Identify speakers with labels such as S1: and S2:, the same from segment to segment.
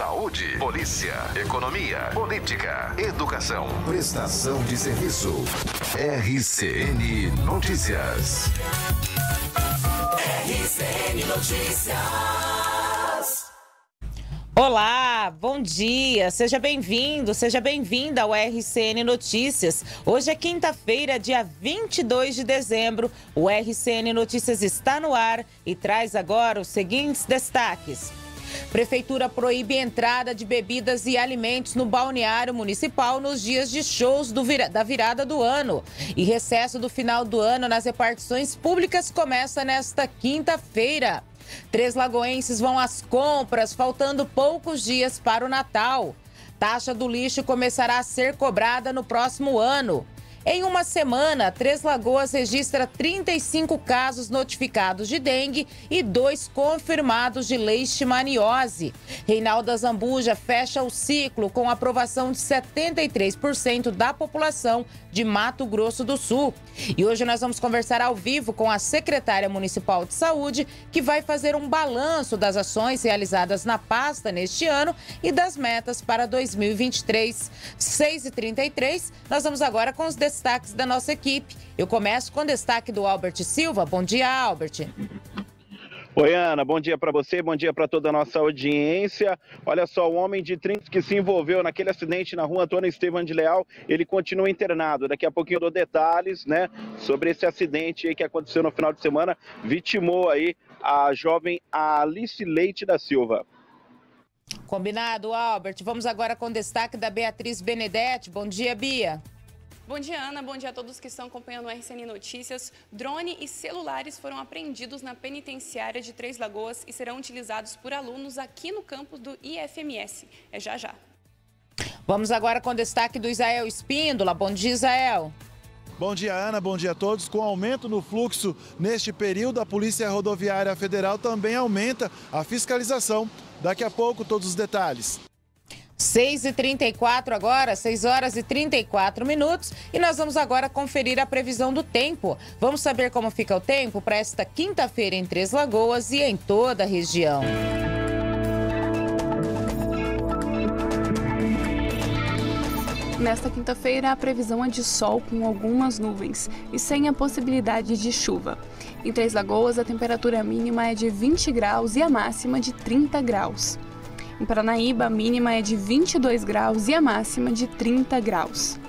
S1: Saúde, polícia, economia, política, educação, prestação de serviço. RCN Notícias. RCN Notícias.
S2: Olá, bom dia, seja bem-vindo, seja bem-vinda ao RCN Notícias. Hoje é quinta-feira, dia 22 de dezembro. O RCN Notícias está no ar e traz agora os seguintes destaques. Prefeitura proíbe entrada de bebidas e alimentos no balneário municipal nos dias de shows vira... da virada do ano. E recesso do final do ano nas repartições públicas começa nesta quinta-feira. Três lagoenses vão às compras, faltando poucos dias para o Natal. Taxa do lixo começará a ser cobrada no próximo ano. Em uma semana, Três Lagoas registra 35 casos notificados de dengue e dois confirmados de leishmaniose. Reinalda Zambuja fecha o ciclo com aprovação de 73% da população de Mato Grosso do Sul. E hoje nós vamos conversar ao vivo com a secretária municipal de saúde, que vai fazer um balanço das ações realizadas na pasta neste ano e das metas para 2023. 6h33, nós vamos agora com os destaques da nossa equipe. Eu começo com destaque do Albert Silva. Bom dia, Albert.
S3: Oi, Ana, bom dia para você, bom dia para toda a nossa audiência. Olha só, o homem de 30 que se envolveu naquele acidente na rua Antônio Estevam de Leal, ele continua internado. Daqui a pouquinho eu dou detalhes, né, sobre esse acidente que aconteceu no final de semana, vitimou aí a jovem Alice Leite da Silva.
S2: Combinado, Albert. Vamos agora com destaque da Beatriz Benedetti. Bom dia, Bia.
S4: Bom dia, Ana. Bom dia a todos que estão acompanhando o RCN Notícias. Drone e celulares foram apreendidos na penitenciária de Três Lagoas e serão utilizados por alunos aqui no campus do IFMS. É já já.
S2: Vamos agora com destaque do Israel Espíndola. Bom dia, Israel. Bom dia, Ana. Bom dia a todos.
S5: Com aumento no fluxo neste período, a Polícia Rodoviária Federal também aumenta a fiscalização. Daqui a pouco, todos os detalhes.
S2: 6 e 34 agora, 6 horas e 34 minutos. E nós vamos agora conferir a previsão do tempo. Vamos saber como fica o tempo para esta quinta-feira em Três Lagoas e em toda a região.
S4: Nesta quinta-feira, a previsão é de sol com algumas nuvens e sem a possibilidade de chuva. Em Três Lagoas, a temperatura mínima é de 20 graus e a máxima de 30 graus. Em Paranaíba, a mínima é de 22 graus e a máxima de 30 graus.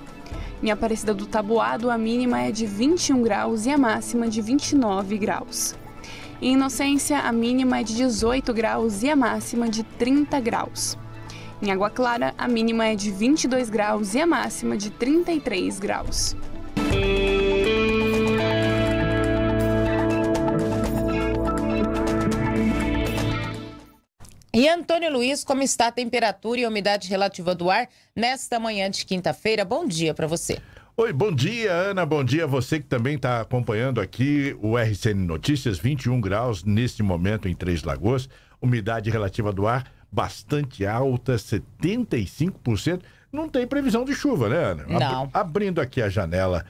S4: Em Aparecida do Taboado, a mínima é de 21 graus e a máxima de 29 graus. Em Inocência, a mínima é de 18 graus e a máxima de 30 graus. Em Água Clara, a mínima é de 22 graus e a máxima de 33 graus.
S2: E Antônio Luiz, como está a temperatura e a umidade relativa do ar nesta manhã de quinta-feira? Bom dia para você.
S6: Oi, bom dia, Ana. Bom dia a você que também está acompanhando aqui o RCN Notícias, 21 graus neste momento em Três Lagoas. Umidade relativa do ar bastante alta, 75%. Não tem previsão de chuva, né, Ana? Não. abrindo aqui a janela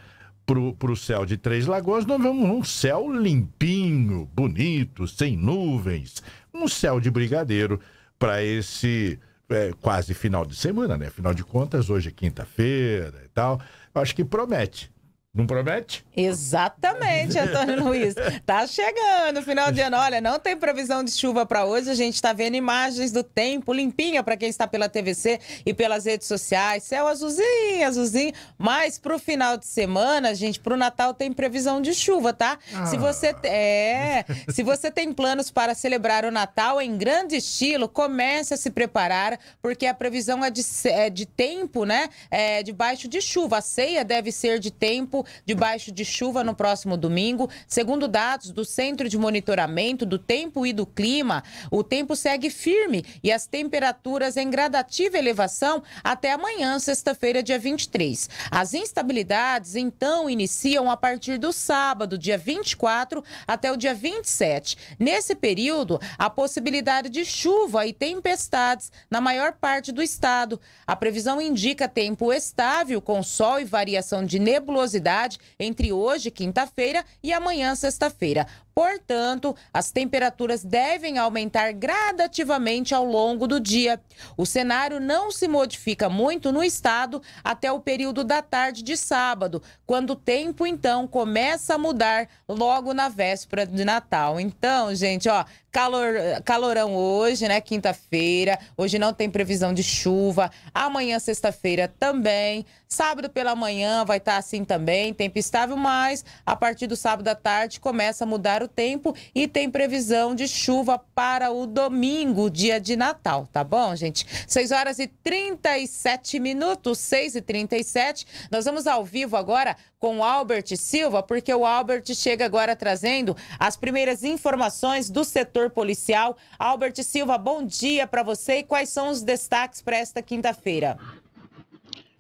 S6: para o céu de Três Lagoas, nós vemos um céu limpinho, bonito, sem nuvens, um céu de brigadeiro para esse é, quase final de semana, né? Afinal de contas, hoje é quinta-feira e tal. Eu acho que promete. Não promete?
S2: Exatamente, Antônio Luiz. Tá chegando, final de ano. Olha, não tem previsão de chuva para hoje. A gente está vendo imagens do tempo limpinha para quem está pela TVC e pelas redes sociais. Céu azulzinho, azulzinho. Mas pro final de semana, gente, pro Natal tem previsão de chuva, tá? Ah. Se você é, se você tem planos para celebrar o Natal em grande estilo, comece a se preparar, porque a previsão é de, é de tempo, né? É, debaixo de chuva. A ceia deve ser de tempo debaixo de chuva no próximo domingo. Segundo dados do Centro de Monitoramento do Tempo e do Clima, o tempo segue firme e as temperaturas em gradativa elevação até amanhã, sexta-feira, dia 23. As instabilidades, então, iniciam a partir do sábado, dia 24, até o dia 27. Nesse período, a possibilidade de chuva e tempestades na maior parte do estado. A previsão indica tempo estável, com sol e variação de nebulosidade cidade entre hoje, quinta-feira, e amanhã, sexta-feira. Portanto, as temperaturas devem aumentar gradativamente ao longo do dia. O cenário não se modifica muito no estado até o período da tarde de sábado, quando o tempo então começa a mudar logo na véspera de Natal. Então, gente, ó, calor, calorão hoje, né? Quinta-feira. Hoje não tem previsão de chuva. Amanhã, sexta-feira, também. Sábado pela manhã vai estar assim também, tempo estável, mas a partir do sábado à tarde começa a mudar o tempo e tem previsão de chuva para o domingo, dia de Natal, tá bom, gente? 6 horas e 37 minutos, 6 e 37. Nós vamos ao vivo agora com o Albert Silva, porque o Albert chega agora trazendo as primeiras informações do setor policial. Albert Silva, bom dia para você e quais são os destaques para esta quinta-feira?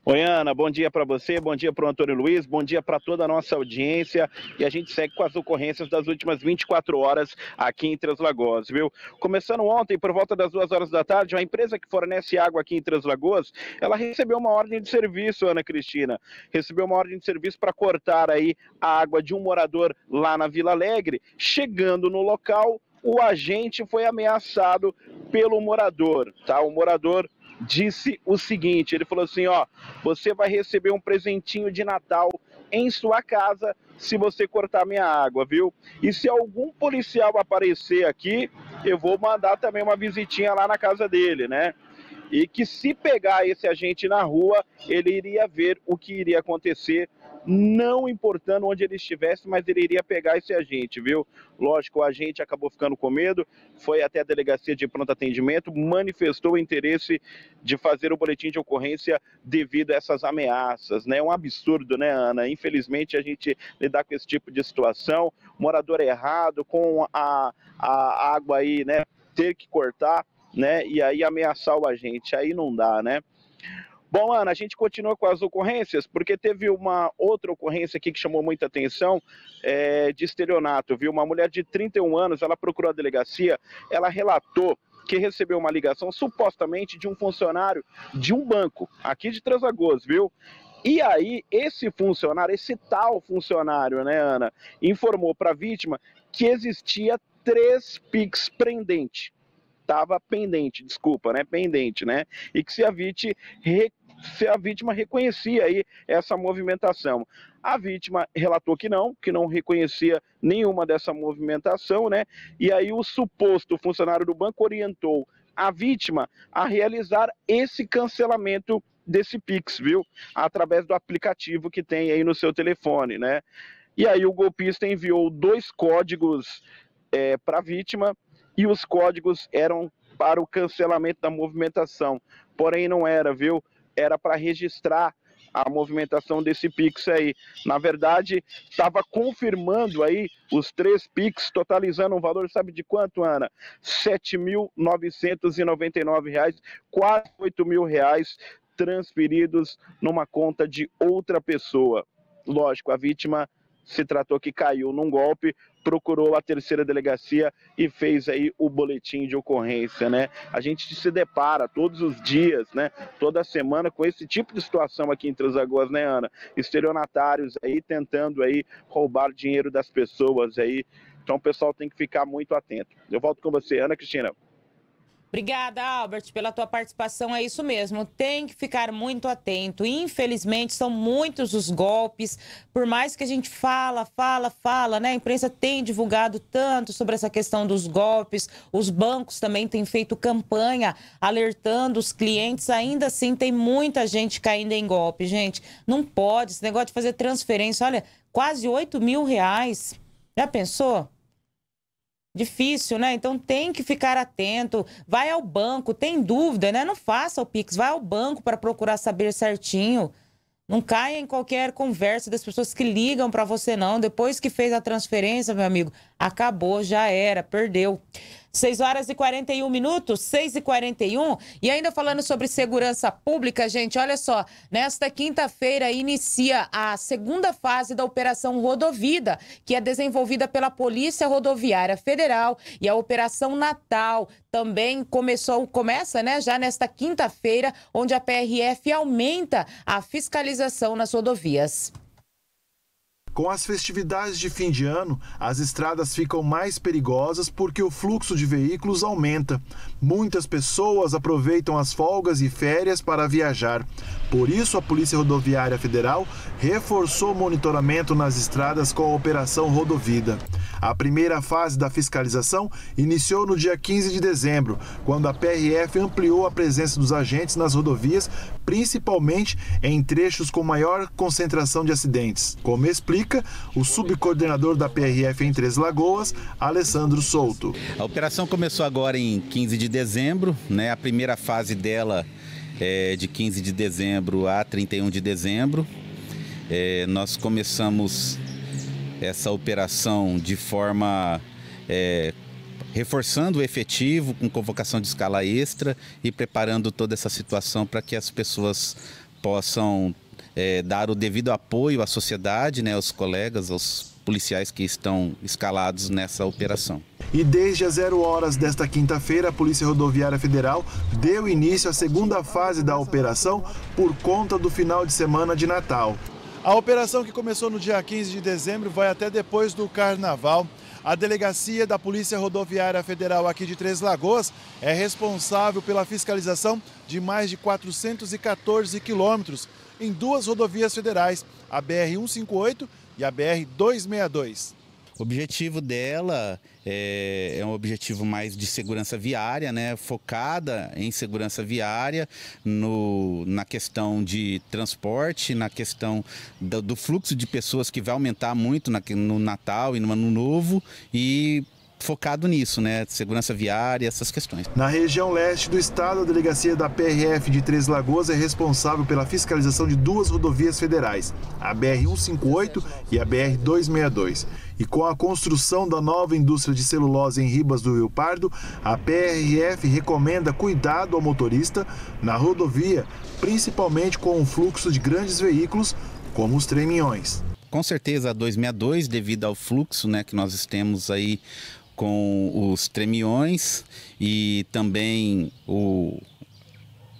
S3: Oi, Ana, bom dia para você, bom dia para o Antônio Luiz, bom dia para toda a nossa audiência. E a gente segue com as ocorrências das últimas 24 horas aqui em Três Lagoas, viu? Começando ontem, por volta das duas horas da tarde, uma empresa que fornece água aqui em Três Lagoas, ela recebeu uma ordem de serviço, Ana Cristina. Recebeu uma ordem de serviço para cortar aí a água de um morador lá na Vila Alegre. Chegando no local, o agente foi ameaçado pelo morador, tá? O morador disse o seguinte: ele falou assim, ó, você vai receber um presentinho de Natal em sua casa se você cortar minha água, viu? E se algum policial aparecer aqui, eu vou mandar também uma visitinha lá na casa dele, né? E que se pegar esse agente na rua, ele iria ver o que iria acontecer não importando onde ele estivesse, mas ele iria pegar esse agente, viu? Lógico, o agente acabou ficando com medo, foi até a delegacia de pronto atendimento, manifestou o interesse de fazer o boletim de ocorrência devido a essas ameaças, né? É um absurdo, né, Ana? Infelizmente, a gente lidar com esse tipo de situação, morador errado, com a, a água aí, né, ter que cortar, né, e aí ameaçar o agente, aí não dá, né? Bom, Ana, a gente continua com as ocorrências, porque teve uma outra ocorrência aqui que chamou muita atenção é, de estelionato, viu? Uma mulher de 31 anos, ela procurou a delegacia, ela relatou que recebeu uma ligação supostamente de um funcionário de um banco aqui de Transagoas, viu? E aí, esse funcionário, esse tal funcionário, né, Ana, informou para a vítima que existia três PIX pendente. Estava pendente, desculpa, né? Pendente, né? E que se a VIT se a vítima reconhecia aí essa movimentação. A vítima relatou que não, que não reconhecia nenhuma dessa movimentação, né? E aí o suposto funcionário do banco orientou a vítima a realizar esse cancelamento desse Pix, viu? Através do aplicativo que tem aí no seu telefone, né? E aí o golpista enviou dois códigos é, para a vítima e os códigos eram para o cancelamento da movimentação. Porém, não era, viu? era para registrar a movimentação desse Pix aí. Na verdade, estava confirmando aí os três Pix, totalizando um valor, sabe de quanto, Ana? R$ 7.999, quase R$ reais transferidos numa conta de outra pessoa. Lógico, a vítima se tratou que caiu num golpe, procurou a terceira delegacia e fez aí o boletim de ocorrência, né? A gente se depara todos os dias, né? Toda semana com esse tipo de situação aqui em Transagoas, né, Ana? Estelionatários aí tentando aí roubar dinheiro das pessoas aí. Então o pessoal tem que ficar muito atento. Eu volto com você, Ana Cristina.
S2: Obrigada, Albert, pela tua participação. É isso mesmo. Tem que ficar muito atento. Infelizmente, são muitos os golpes. Por mais que a gente fala, fala, fala, né? A imprensa tem divulgado tanto sobre essa questão dos golpes. Os bancos também têm feito campanha alertando os clientes. Ainda assim, tem muita gente caindo em golpe. Gente, não pode. Esse negócio de fazer transferência, olha, quase 8 mil reais. Já pensou? Difícil, né? Então tem que ficar atento. Vai ao banco, tem dúvida, né? Não faça o Pix, vai ao banco para procurar saber certinho. Não caia em qualquer conversa das pessoas que ligam para você, não. Depois que fez a transferência, meu amigo, acabou, já era, perdeu. 6 horas e 41 minutos, 6 e 41. E ainda falando sobre segurança pública, gente, olha só. Nesta quinta-feira inicia a segunda fase da Operação Rodovida, que é desenvolvida pela Polícia Rodoviária Federal. E a Operação Natal também começou, começa, né, já nesta quinta-feira, onde a PRF aumenta a fiscalização nas rodovias.
S5: Com as festividades de fim de ano, as estradas ficam mais perigosas porque o fluxo de veículos aumenta, Muitas pessoas aproveitam as folgas e férias para viajar. Por isso, a Polícia Rodoviária Federal reforçou o monitoramento nas estradas com a Operação Rodovida. A primeira fase da fiscalização iniciou no dia 15 de dezembro, quando a PRF ampliou a presença dos agentes nas rodovias, principalmente em trechos com maior concentração de acidentes. Como explica o subcoordenador da PRF em Três Lagoas, Alessandro Souto.
S7: A operação começou agora em 15 de dezembro, né? A primeira fase dela é de 15 de dezembro a 31 de dezembro. É, nós começamos essa operação de forma é, reforçando o efetivo com convocação de escala extra e preparando toda essa situação para que as pessoas possam é, dar o devido apoio à sociedade, né, aos colegas, aos policiais que estão escalados nessa operação.
S5: E desde as 0 horas desta quinta-feira, a Polícia Rodoviária Federal deu início à segunda fase da operação por conta do final de semana de Natal. A operação que começou no dia 15 de dezembro vai até depois do carnaval. A delegacia da Polícia Rodoviária Federal aqui de Três Lagoas é responsável pela fiscalização de mais de 414 quilômetros em duas rodovias federais, a BR 158 e a BR 262.
S7: O objetivo dela é, é, um objetivo mais de segurança viária, né? focada em segurança viária, no, na questão de transporte, na questão do, do fluxo de pessoas que vai aumentar muito na, no Natal e no Ano Novo e focado nisso, né? Segurança viária, essas questões.
S5: Na região leste do estado, a delegacia da PRF de Três Lagoas é responsável pela fiscalização de duas rodovias federais, a BR-158 e a BR-262. E com a construção da nova indústria de celulose em Ribas do Rio Pardo, a PRF recomenda cuidado ao motorista na rodovia, principalmente com o fluxo de grandes veículos como os treminhões.
S7: Com certeza a 262, devido ao fluxo né, que nós temos aí com os tremiões e também o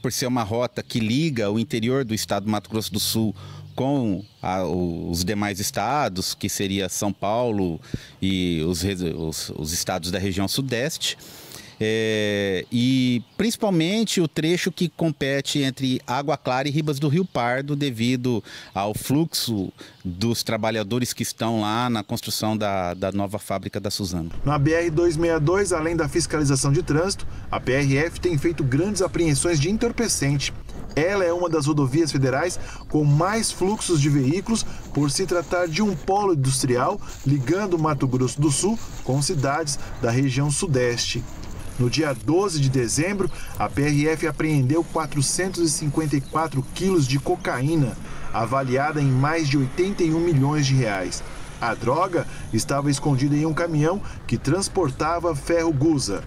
S7: por ser uma rota que liga o interior do estado do Mato Grosso do Sul com a, os demais estados, que seria São Paulo e os, os, os estados da região sudeste. É, e principalmente o trecho que compete entre Água Clara e Ribas do Rio Pardo, devido ao fluxo dos trabalhadores que estão lá na construção da, da nova fábrica da Suzano.
S5: Na BR-262, além da fiscalização de trânsito, a PRF tem feito grandes apreensões de entorpecente. Ela é uma das rodovias federais com mais fluxos de veículos por se tratar de um polo industrial ligando Mato Grosso do Sul com cidades da região sudeste. No dia 12 de dezembro, a PRF apreendeu 454 quilos de cocaína, avaliada em mais de 81 milhões de reais. A droga estava escondida em um caminhão que transportava ferro gusa.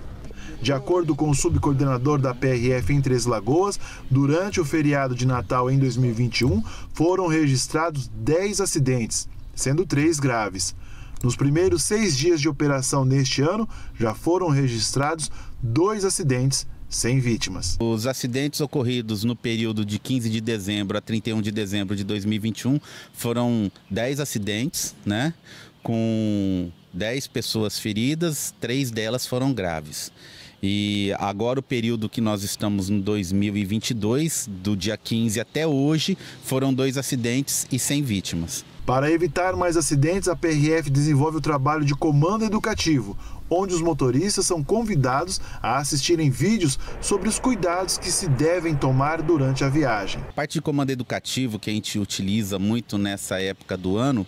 S5: De acordo com o subcoordenador da PRF em Três Lagoas, durante o feriado de Natal em 2021, foram registrados 10 acidentes, sendo três graves. Nos primeiros seis dias de operação neste ano, já foram registrados dois acidentes sem vítimas.
S7: Os acidentes ocorridos no período de 15 de dezembro a 31 de dezembro de 2021 foram 10 acidentes, né? Com 10 pessoas feridas, três delas foram graves. E agora o período que nós estamos no 2022, do dia 15 até hoje, foram dois acidentes e sem vítimas.
S5: Para evitar mais acidentes, a PRF desenvolve o trabalho de comando educativo, onde os motoristas são convidados a assistirem vídeos sobre os cuidados que se devem tomar durante a viagem. A parte de comando
S7: educativo que a gente utiliza muito nessa época do ano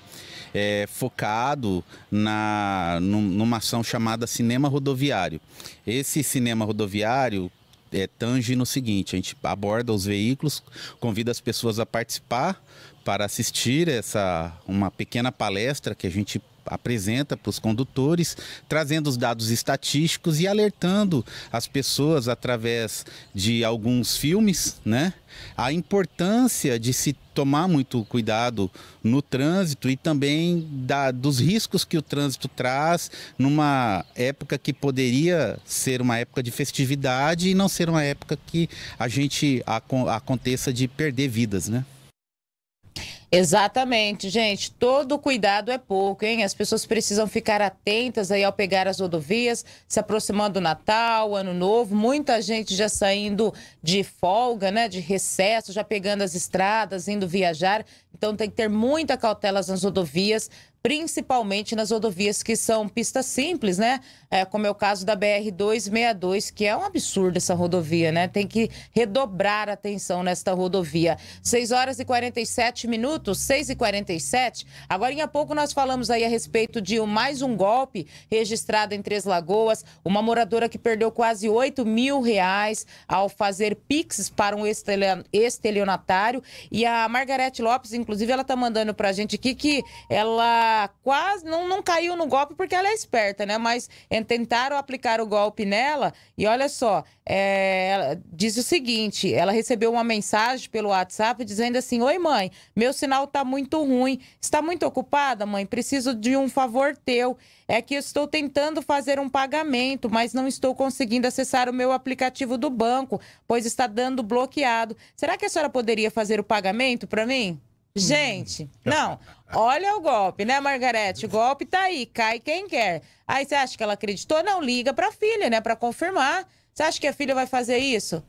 S7: é focado na, numa ação chamada cinema rodoviário. Esse cinema rodoviário é, tange no seguinte: a gente aborda os veículos, convida as pessoas a participar para assistir essa uma pequena palestra que a gente apresenta para os condutores, trazendo os dados estatísticos e alertando as pessoas através de alguns filmes, né? A importância de se tomar muito cuidado no trânsito e também da, dos riscos que o trânsito traz numa época que poderia ser uma época de festividade e não ser uma época que a gente aconteça de perder vidas, né?
S2: Exatamente, gente. Todo cuidado é pouco, hein? As pessoas precisam ficar atentas aí ao pegar as rodovias, se aproximando do Natal, Ano Novo. Muita gente já saindo de folga, né? De recesso, já pegando as estradas, indo viajar. Então tem que ter muita cautela nas rodovias principalmente nas rodovias que são pistas simples, né? É, como é o caso da BR-262, que é um absurdo essa rodovia, né? Tem que redobrar a atenção nesta rodovia. 6 horas e 47 minutos, 6 e 47. Agora em pouco nós falamos aí a respeito de mais um golpe registrado em Três Lagoas. Uma moradora que perdeu quase 8 mil reais ao fazer pix para um estelionatário. E a Margarete Lopes, inclusive, ela tá mandando pra gente aqui que ela quase não, não caiu no golpe porque ela é esperta, né? Mas tentaram aplicar o golpe nela e olha só, é, ela diz o seguinte: ela recebeu uma mensagem pelo WhatsApp dizendo assim: Oi, mãe, meu sinal tá muito ruim. Está muito ocupada, mãe? Preciso de um favor teu. É que eu estou tentando fazer um pagamento, mas não estou conseguindo acessar o meu aplicativo do banco, pois está dando bloqueado. Será que a senhora poderia fazer o pagamento para mim? Gente, não, olha o golpe, né, Margarete? O golpe tá aí, cai quem quer. Aí você acha que ela acreditou? Não, liga pra filha, né, pra confirmar. Você acha que a filha vai fazer isso?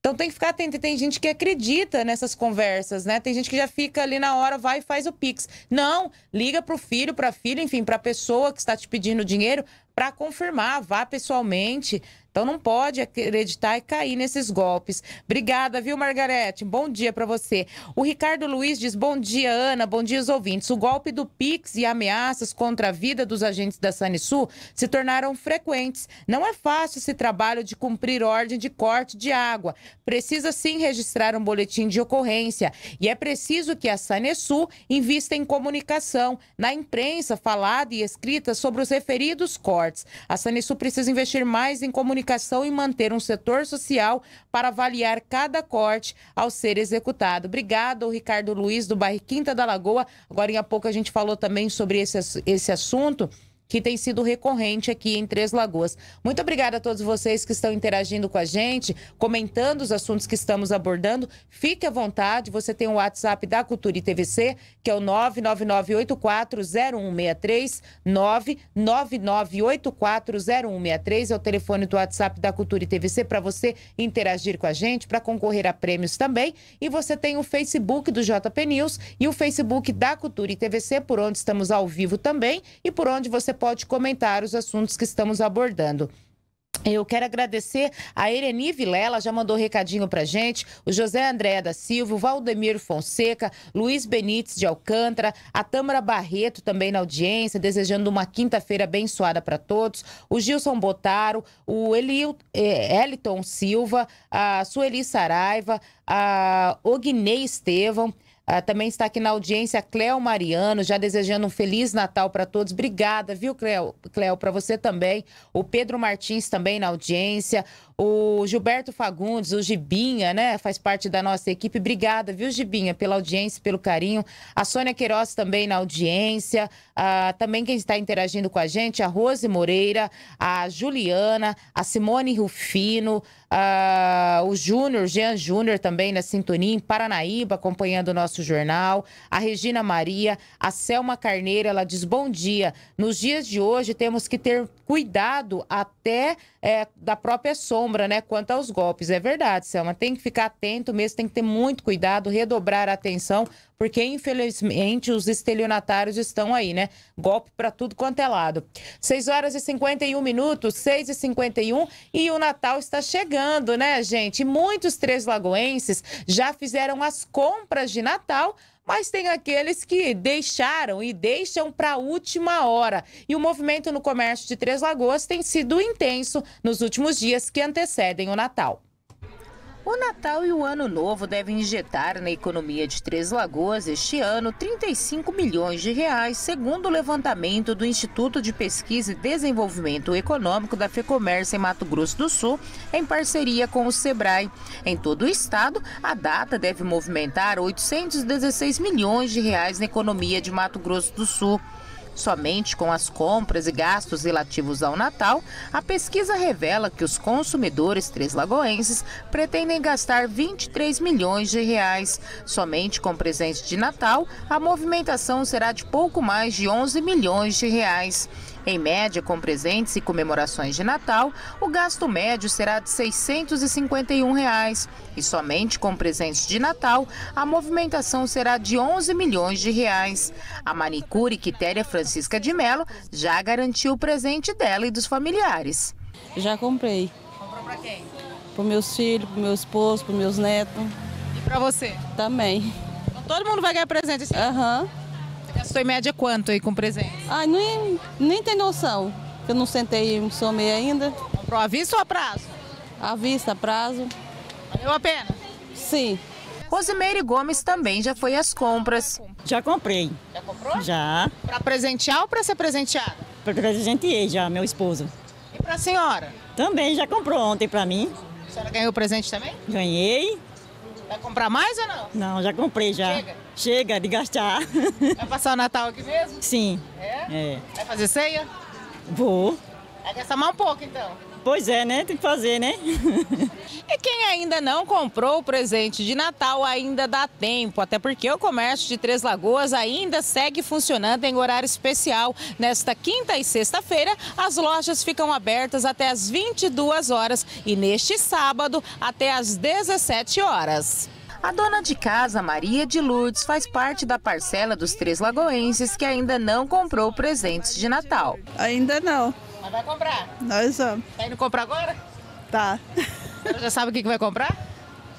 S2: Então tem que ficar atento. Tem gente que acredita nessas conversas, né? Tem gente que já fica ali na hora, vai e faz o Pix. Não, liga pro filho, pra filha, enfim, pra pessoa que está te pedindo dinheiro para confirmar, vá pessoalmente, então não pode acreditar e cair nesses golpes. Obrigada, viu, Margarete? Bom dia para você. O Ricardo Luiz diz: bom dia, Ana, bom dia, os ouvintes. O golpe do Pix e ameaças contra a vida dos agentes da Sanisu se tornaram frequentes. Não é fácil esse trabalho de cumprir ordem de corte de água. Precisa sim registrar um boletim de ocorrência. E é preciso que a Sanesul invista em comunicação, na imprensa falada e escrita sobre os referidos cortes. A Sanesul precisa investir mais em comunicação comunicação e manter um setor social para avaliar cada corte ao ser executado. Obrigado, Ricardo Luiz, do bairro Quinta da Lagoa. Agora em pouco a gente falou também sobre esse, esse assunto que tem sido recorrente aqui em Três Lagoas. Muito obrigada a todos vocês que estão interagindo com a gente, comentando os assuntos que estamos abordando. Fique à vontade, você tem o WhatsApp da Cultura e TVC, que é o 999840163, 999840163 é o telefone do WhatsApp da Cultura e TVC para você interagir com a gente, para concorrer a prêmios também. E você tem o Facebook do JP News e o Facebook da Cultura e TVC, por onde estamos ao vivo também e por onde você pode pode comentar os assuntos que estamos abordando. Eu quero agradecer a Ereni Vilela, já mandou um recadinho pra gente, o José André da Silva, o Valdemiro Fonseca, Luiz Benites de Alcântara, a Tâmara Barreto também na audiência, desejando uma quinta-feira abençoada para todos, o Gilson Botaro, o eh, Eliton Silva, a Sueli Saraiva, a Ognei Estevam, ah, também está aqui na audiência a Cléo Mariano, já desejando um Feliz Natal para todos. Obrigada, viu, Cléo? Cléo, para você também. O Pedro Martins também na audiência. O Gilberto Fagundes, o Gibinha, né? Faz parte da nossa equipe. Obrigada, viu, Gibinha, pela audiência, pelo carinho. A Sônia Queiroz também na audiência. Ah, também quem está interagindo com a gente, a Rose Moreira, a Juliana, a Simone Rufino, ah, o Júnior, Jean Júnior também na sintonia, em Paranaíba, acompanhando o nosso jornal. A Regina Maria, a Selma Carneiro, ela diz: bom dia. Nos dias de hoje, temos que ter cuidado até é, da própria sombra sombra, né, quanto aos golpes. É verdade, Selma. Tem que ficar atento mesmo, tem que ter muito cuidado, redobrar a atenção, porque infelizmente os estelionatários estão aí, né? Golpe para tudo quanto é lado. 6 horas e 51 minutos, 6 e 51 e o Natal está chegando, né, gente? muitos Três Lagoenses já fizeram as compras de Natal mas tem aqueles que deixaram e deixam para a última hora. E o movimento no comércio de Três Lagoas tem sido intenso nos últimos dias que antecedem o Natal. O Natal e o Ano Novo devem injetar na economia de Três Lagoas este ano 35 milhões de reais, segundo o levantamento do Instituto de Pesquisa e Desenvolvimento Econômico da FEComércio em Mato Grosso do Sul, em parceria com o SEBRAE. Em todo o estado, a data deve movimentar 816 milhões de reais na economia de Mato Grosso do Sul. Somente com as compras e gastos relativos ao Natal, a pesquisa revela que os consumidores lagoenses pretendem gastar 23 milhões de reais. Somente com presente de Natal, a movimentação será de pouco mais de 11 milhões de reais. Em média, com presentes e comemorações de Natal, o gasto médio será de R$ 651 reais, e somente com presentes de Natal, a movimentação será de 11 milhões de reais. A manicure Quitéria Francisca de Melo já garantiu o presente dela e dos familiares. Já comprei. Comprou para quem? Para meus filhos, para meu esposo, para meus netos. E para você? Também. Então, todo mundo vai ganhar presente? Aham. Uhum. Gastou em média é quanto aí com presente? Ai, nem, nem tem noção. Eu não sentei um somei ainda. Comprou à vista ou a prazo? À vista, prazo. Valeu a pena? Sim. Rosimeire Gomes também já foi às compras. Já comprei. Já comprou? Já. Para presentear ou para ser presenteada? Para presentear, já, meu esposo. E para a senhora? Também já comprou ontem para mim. A senhora ganhou presente também? Ganhei. Vai comprar mais ou não? Não, já comprei já. Chega. Chega de gastar. Vai passar o Natal aqui mesmo? Sim. É? é. Vai fazer ceia? Vou. Vai gastar mais um pouco, então. Pois é, né? Tem que fazer, né? e quem ainda não comprou o presente de Natal ainda dá tempo, até porque o comércio de Três Lagoas ainda segue funcionando em horário especial. Nesta quinta e sexta-feira, as lojas ficam abertas até as 22 horas e neste sábado até as 17 horas. A dona de casa, Maria de Lourdes, faz parte da parcela dos três lagoenses que ainda não comprou presentes de Natal. Ainda não. Mas vai comprar? Nós vamos. Tá indo comprar agora? Tá. Você já sabe o que vai comprar?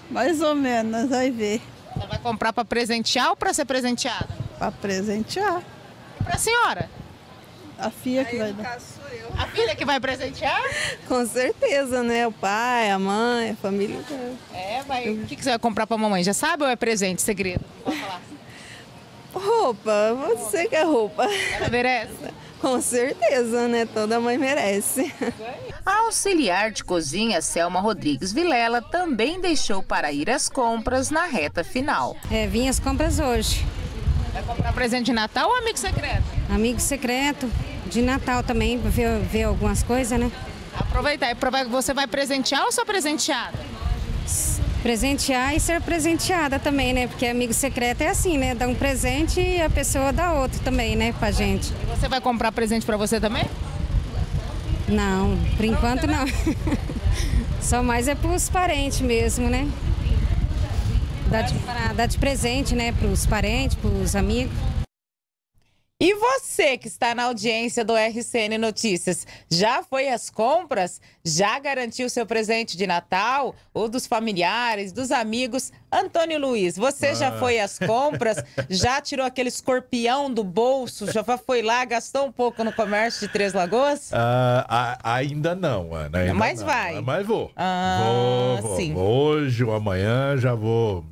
S2: Mais ou menos, vai ver. Você vai comprar para presentear ou para ser presenteada? Para presentear. E para a senhora? A Fia que vai dar. A filha que vai presentear? Com certeza, né? O pai, a mãe, a família.
S4: É, vai. O que,
S2: que você vai comprar pra mamãe? Já sabe ou é presente, segredo? Pode falar. Roupa, você que é roupa. Ela merece? Com certeza, né? Toda mãe merece. A auxiliar de cozinha Selma Rodrigues Vilela também deixou para ir às compras na reta final. É, vim as compras hoje. Vai comprar presente de Natal ou amigo secreto? Amigo secreto de Natal também, ver, ver algumas coisas, né? Aproveitar. É você vai presentear ou só presenteada? Presentear e ser presenteada também, né? Porque amigo secreto é assim, né? Dá um presente e a pessoa dá outro também, né, pra gente. Você vai comprar presente pra você também? Não, por enquanto não. Só mais é pros parentes mesmo, né? Dá de, dá de presente, né? Pros parentes, pros amigos. E você que está na audiência do RCN Notícias, já foi às compras? Já garantiu seu presente de Natal? Ou dos familiares, dos amigos? Antônio Luiz, você ah. já foi às compras? Já tirou aquele escorpião do bolso? Já foi lá, gastou um pouco no comércio de Três Lagoas?
S6: Ah, ainda não, Ana. Ainda Mas não.
S2: vai. Mas vou. Ah, vou, vou.
S6: Hoje ou amanhã já vou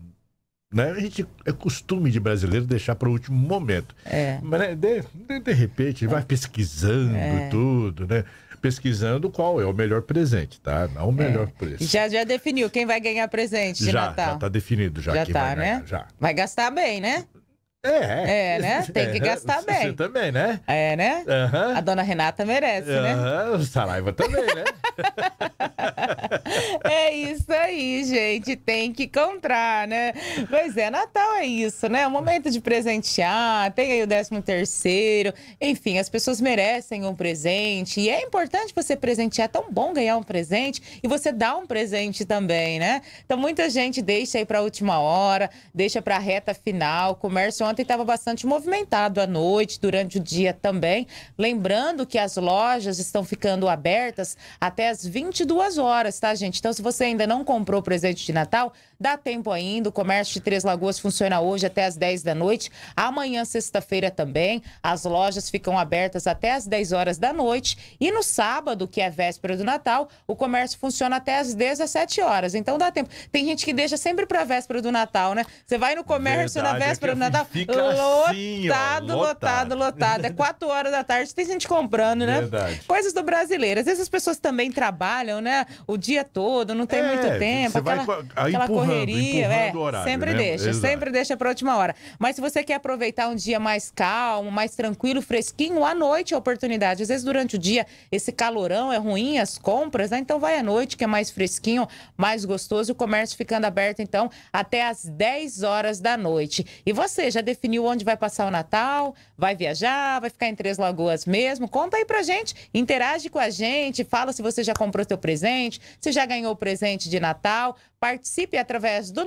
S6: né? A gente é costume de brasileiro deixar para o último momento. É. Mas né, de, de, de, repente é. vai pesquisando é. tudo, né? Pesquisando qual é o melhor presente, tá? Não o é. melhor preço.
S2: Já, já definiu quem vai ganhar presente de já, Natal? Já, tá
S6: definido já. Já tá, né? Ganhar, já.
S2: Vai gastar bem, né? É. É, né? Tem que é. gastar bem. Você também, né? É, né? Uhum. A dona Renata merece, uhum. né? Saraiva também, né? é isso aí, gente. Tem que comprar, né? Pois é, Natal é isso, né? O é momento de presentear, tem aí o 13 terceiro. Enfim, as pessoas merecem um presente. E é importante você presentear. É tão bom ganhar um presente e você dá um presente também, né? Então, muita gente deixa aí para a última hora, deixa para a reta final. comércio ontem estava bastante movimentado à noite, durante o dia também. Lembrando que as lojas estão ficando abertas até as 22 horas, tá, gente? Então, se você ainda não comprou o presente de Natal, dá tempo ainda. O comércio de Três Lagoas funciona hoje até as 10 da noite. Amanhã, sexta-feira também, as lojas ficam abertas até as 10 horas da noite. E no sábado, que é véspera do Natal, o comércio funciona até as 17 horas. Então, dá tempo. Tem gente que deixa sempre para véspera do Natal, né? Você vai no comércio Verdade, na véspera é do Natal. Fica lotado, assim, ó, lotado, lotado, É quatro horas da tarde, tem gente comprando, né? Verdade. Coisas do brasileiro. Às vezes as pessoas também trabalham, né? O dia todo, não tem é, muito tempo. Você aquela, vai aquela ah, correria. Empurrando é, horário, sempre né? deixa, Exato. sempre deixa pra última hora. Mas se você quer aproveitar um dia mais calmo, mais tranquilo, fresquinho, à noite é oportunidade. Às vezes durante o dia, esse calorão é ruim, as compras, né? Então vai à noite, que é mais fresquinho, mais gostoso. O comércio ficando aberto, então, até às 10 horas da noite. E você já definiu onde vai passar o Natal, vai viajar, vai ficar em Três Lagoas mesmo. Conta aí pra gente, interage com a gente, fala se você já comprou seu presente, se já ganhou o presente de Natal. Participe através do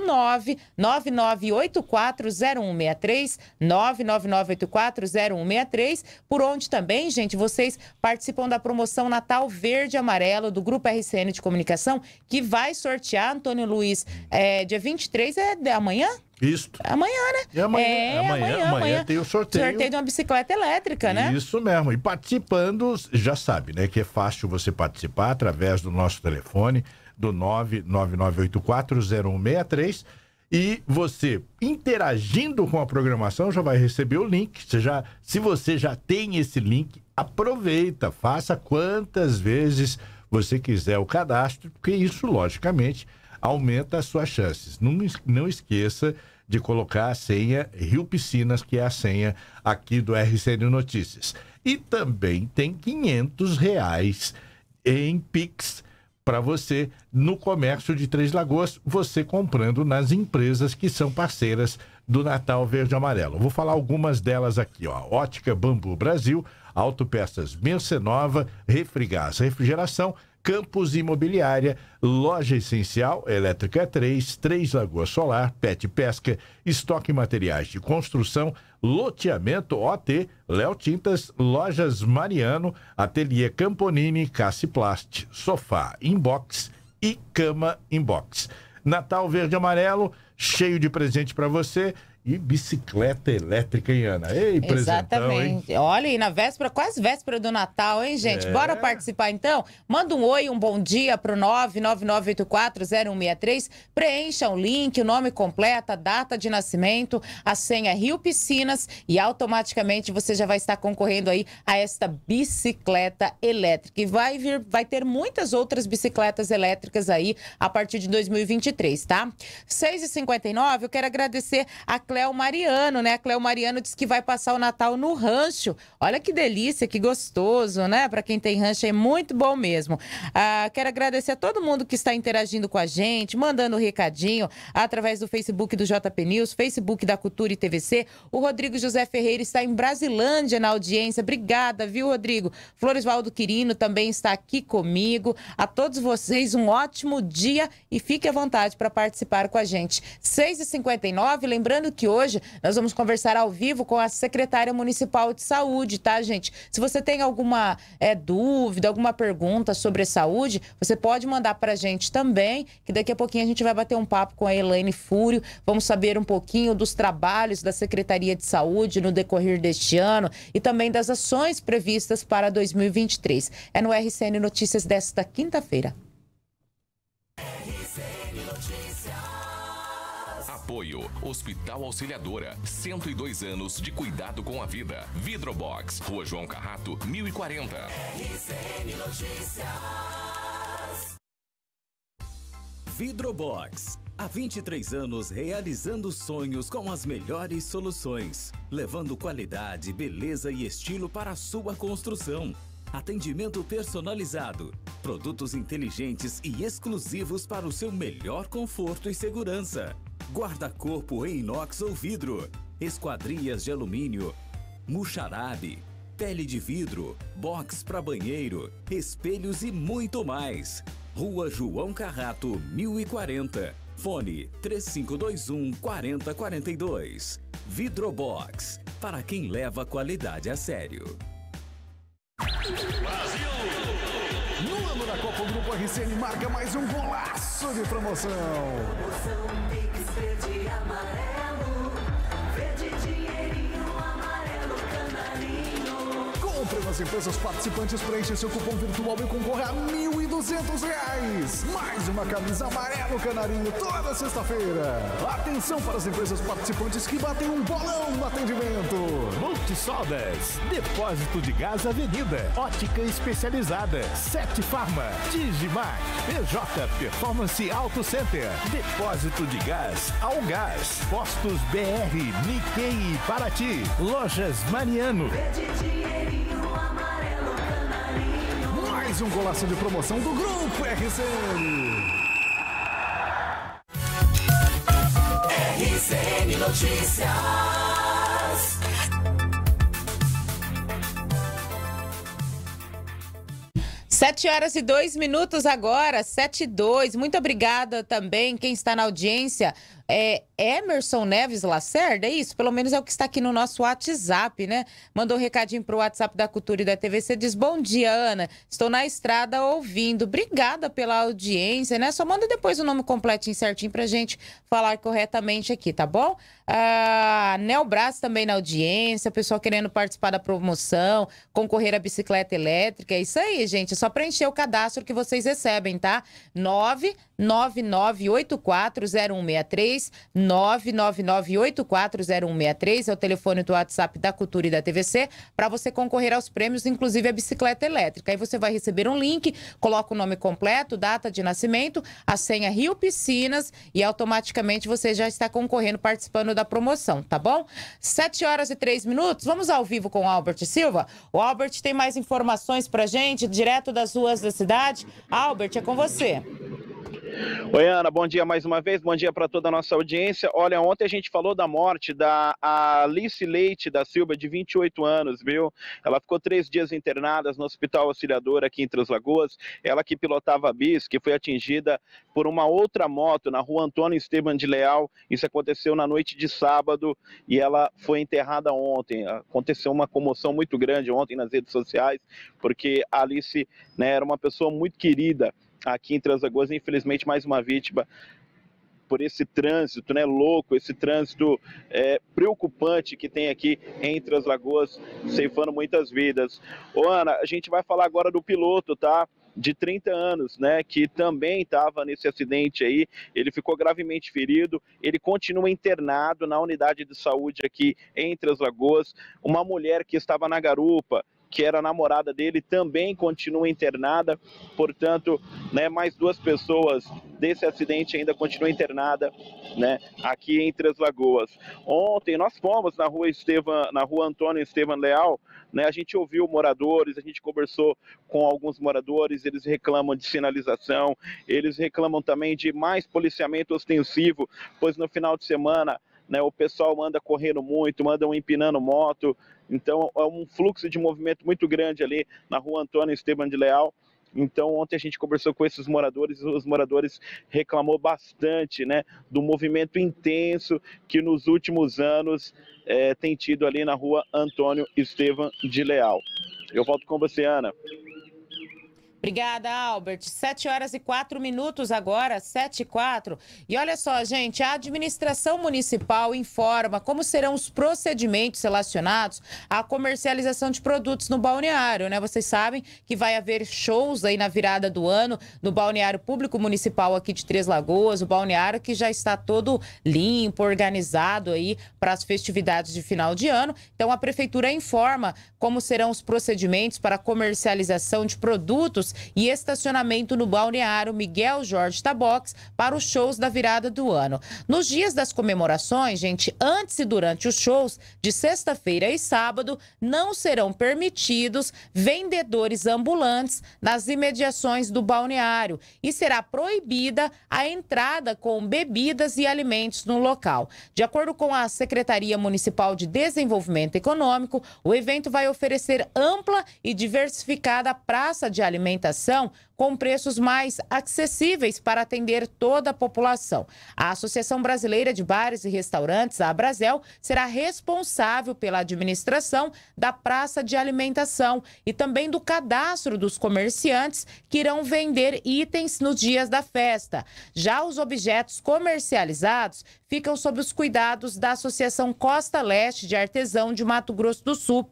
S2: 999840163, 999840163, por onde também, gente, vocês participam da promoção Natal Verde Amarelo do Grupo RCN de Comunicação, que vai sortear, Antônio Luiz, é, dia 23 é de amanhã? Isso. É amanhã, né? É amanhã, é, amanhã, amanhã, amanhã, amanhã, tem o sorteio. Sorteio de uma bicicleta elétrica, né?
S6: Isso mesmo. E participando, já sabe, né? Que é fácil você participar através do nosso telefone do 999840163. E você, interagindo com a programação, já vai receber o link. Você já, se você já tem esse link, aproveita, faça quantas vezes você quiser o cadastro, porque isso, logicamente, aumenta as suas chances. Não, não esqueça de colocar a senha Rio Piscinas, que é a senha aqui do RCN Notícias. E também tem 500 reais em Pix para você no comércio de Três Lagoas, você comprando nas empresas que são parceiras do Natal Verde Amarelo. Vou falar algumas delas aqui, ó. Ótica Bambu Brasil, Autopeças Mercenova, Refrigás Refrigeração, Campos Imobiliária, Loja Essencial, Elétrica 3, Três Lagoas Solar, Pet Pesca, Estoque Materiais de Construção, Loteamento OT, Léo Tintas, Lojas Mariano, Ateliê Camponini, Cassiplast, Sofá Inbox e Cama Inbox. Natal Verde Amarelo, cheio de presente para você e bicicleta elétrica, hein, Ana? Ei, Exatamente.
S2: Hein? Olha, e na véspera, quase véspera do Natal, hein, gente? É. Bora participar, então? Manda um oi, um bom dia pro 999840163. Preencha o link, o nome completo, a data de nascimento, a senha Rio Piscinas e automaticamente você já vai estar concorrendo aí a esta bicicleta elétrica. E vai, vir, vai ter muitas outras bicicletas elétricas aí a partir de 2023, tá? 6h59, eu quero agradecer a Clé Cléo Mariano, né? A Cléo Mariano disse que vai passar o Natal no rancho. Olha que delícia, que gostoso, né? Para quem tem rancho é muito bom mesmo. Ah, quero agradecer a todo mundo que está interagindo com a gente, mandando um recadinho através do Facebook do JP News, Facebook da Cultura e TVC. O Rodrigo José Ferreira está em Brasilândia na audiência. Obrigada, viu, Rodrigo? Floresvaldo Quirino também está aqui comigo. A todos vocês, um ótimo dia e fique à vontade para participar com a gente. 6h59, lembrando que hoje nós vamos conversar ao vivo com a secretária municipal de saúde, tá, gente? Se você tem alguma é, dúvida, alguma pergunta sobre saúde, você pode mandar para a gente também, que daqui a pouquinho a gente vai bater um papo com a Elaine Fúrio. Vamos saber um pouquinho dos trabalhos da Secretaria de Saúde no decorrer deste ano e também das ações previstas para 2023. É no RCN Notícias desta quinta-feira.
S1: Hospital Auxiliadora, 102 anos de cuidado com a vida. Vidrobox, Rua João Carrato, 1040. RCN Notícias. Vidrobox. Há 23 anos realizando sonhos com as melhores soluções, levando qualidade, beleza e estilo para a sua construção. Atendimento personalizado, produtos inteligentes e exclusivos para o seu melhor conforto e segurança guarda-corpo em inox ou vidro, esquadrias de alumínio, muxarabe, pele de vidro, box para banheiro, espelhos e muito mais. Rua João Carrato, 1040. Fone 3521 4042. Vidrobox, para quem leva qualidade a sério.
S8: Brasil! No ano da Copa, o Grupo RCN marca mais um golaço de promoção. promoção. nas empresas participantes, preencha seu cupom virtual e concorra a duzentos reais. Mais uma camisa amarelo canarinho toda sexta-feira. Atenção para as empresas participantes que batem um bolão no atendimento. Multisodas, Depósito de Gás Avenida,
S6: Ótica Especializada, Sete Farma, Digimar, PJ Performance Auto Center, Depósito de Gás, Algás, Postos BR, Nikkei e Paraty, Lojas Mariano.
S1: Pede dinheirinho
S6: mais um golaço de promoção do Grupo RCN.
S1: RCN Notícias.
S2: Sete horas e dois minutos agora, sete e dois. Muito obrigada também quem está na audiência. É Emerson Neves Lacerda, é isso? Pelo menos é o que está aqui no nosso WhatsApp, né? Mandou um recadinho para o WhatsApp da Cultura e da TVC. Diz: Bom dia, Ana. Estou na estrada ouvindo. Obrigada pela audiência, né? Só manda depois o nome completinho certinho para gente falar corretamente aqui, tá bom? Ah, Nelbras também na audiência. Pessoal querendo participar da promoção, concorrer à bicicleta elétrica. É isso aí, gente. É só preencher o cadastro que vocês recebem, tá? 999840163. 993 999840163 é o telefone do WhatsApp da Cultura e da TVC para você concorrer aos prêmios, inclusive a bicicleta elétrica. Aí você vai receber um link, coloca o nome completo, data de nascimento, a senha Rio Piscinas e automaticamente você já está concorrendo, participando da promoção, tá bom? sete horas e três minutos. Vamos ao vivo com o Albert Silva. O Albert tem mais informações para gente, direto das ruas da cidade. Albert, é com você.
S3: Oi, Ana, bom dia mais uma vez, bom dia para toda a nossa audiência. Olha, ontem a gente falou da morte da Alice Leite da Silva, de 28 anos, viu? Ela ficou três dias internada no Hospital Auxiliador aqui em Três Lagoas. Ela que pilotava a bis, que foi atingida por uma outra moto na rua Antônio Esteban de Leal. Isso aconteceu na noite de sábado e ela foi enterrada ontem. Aconteceu uma comoção muito grande ontem nas redes sociais, porque a Alice né, era uma pessoa muito querida aqui em Transagoas, infelizmente, mais uma vítima por esse trânsito né, louco, esse trânsito é, preocupante que tem aqui entre as lagoas, ceifando muitas vidas. Ô, Ana, a gente vai falar agora do piloto, tá? De 30 anos, né? Que também estava nesse acidente aí. Ele ficou gravemente ferido. Ele continua internado na unidade de saúde aqui entre as lagoas. Uma mulher que estava na garupa que era namorada dele, também continua internada. Portanto, né, mais duas pessoas desse acidente ainda continuam internada, né, aqui em Três Lagoas. Ontem nós fomos na rua Estevan, na rua Antônio Estevam Leal, né, a gente ouviu moradores, a gente conversou com alguns moradores, eles reclamam de sinalização, eles reclamam também de mais policiamento ostensivo, pois no final de semana né? O pessoal anda correndo muito, andam empinando moto, então é um fluxo de movimento muito grande ali na rua Antônio Esteban de Leal. Então ontem a gente conversou com esses moradores, os moradores reclamou bastante, né, do movimento intenso que nos últimos anos é, tem tido ali na rua Antônio Estevam de Leal. Eu volto com você, Ana.
S2: Obrigada, Albert. 7 horas e 4 minutos agora, 7 e 4. E olha só, gente, a administração municipal informa como serão os procedimentos relacionados à comercialização de produtos no balneário, né? Vocês sabem que vai haver shows aí na virada do ano no balneário público municipal aqui de Três Lagoas, o balneário que já está todo limpo, organizado aí para as festividades de final de ano. Então a prefeitura informa como serão os procedimentos para a comercialização de produtos e estacionamento no balneário Miguel Jorge Tabox para os shows da virada do ano. Nos dias das comemorações, gente, antes e durante os shows de sexta-feira e sábado, não serão permitidos vendedores ambulantes nas imediações do balneário e será proibida a entrada com bebidas e alimentos no local. De acordo com a Secretaria Municipal de Desenvolvimento Econômico, o evento vai oferecer ampla e diversificada praça de alimentos alimentação com preços mais acessíveis para atender toda a população. A Associação Brasileira de Bares e Restaurantes, a Brasel, será responsável pela administração da praça de alimentação e também do cadastro dos comerciantes que irão vender itens nos dias da festa. Já os objetos comercializados ficam sob os cuidados da Associação Costa Leste de Artesão de Mato Grosso do Sul.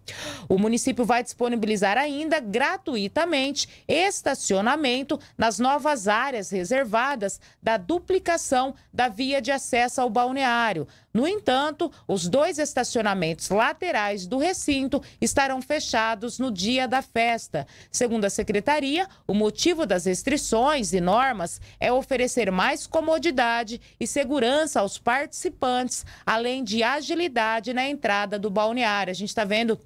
S2: O município vai disponibilizar ainda gratuitamente estacionamento nas novas áreas reservadas da duplicação da via de acesso ao balneário. No entanto, os dois estacionamentos laterais do recinto estarão fechados no dia da festa. Segundo a secretaria, o motivo das restrições e normas é oferecer mais comodidade e segurança aos participantes, além de agilidade na entrada do balneário. A gente está vendo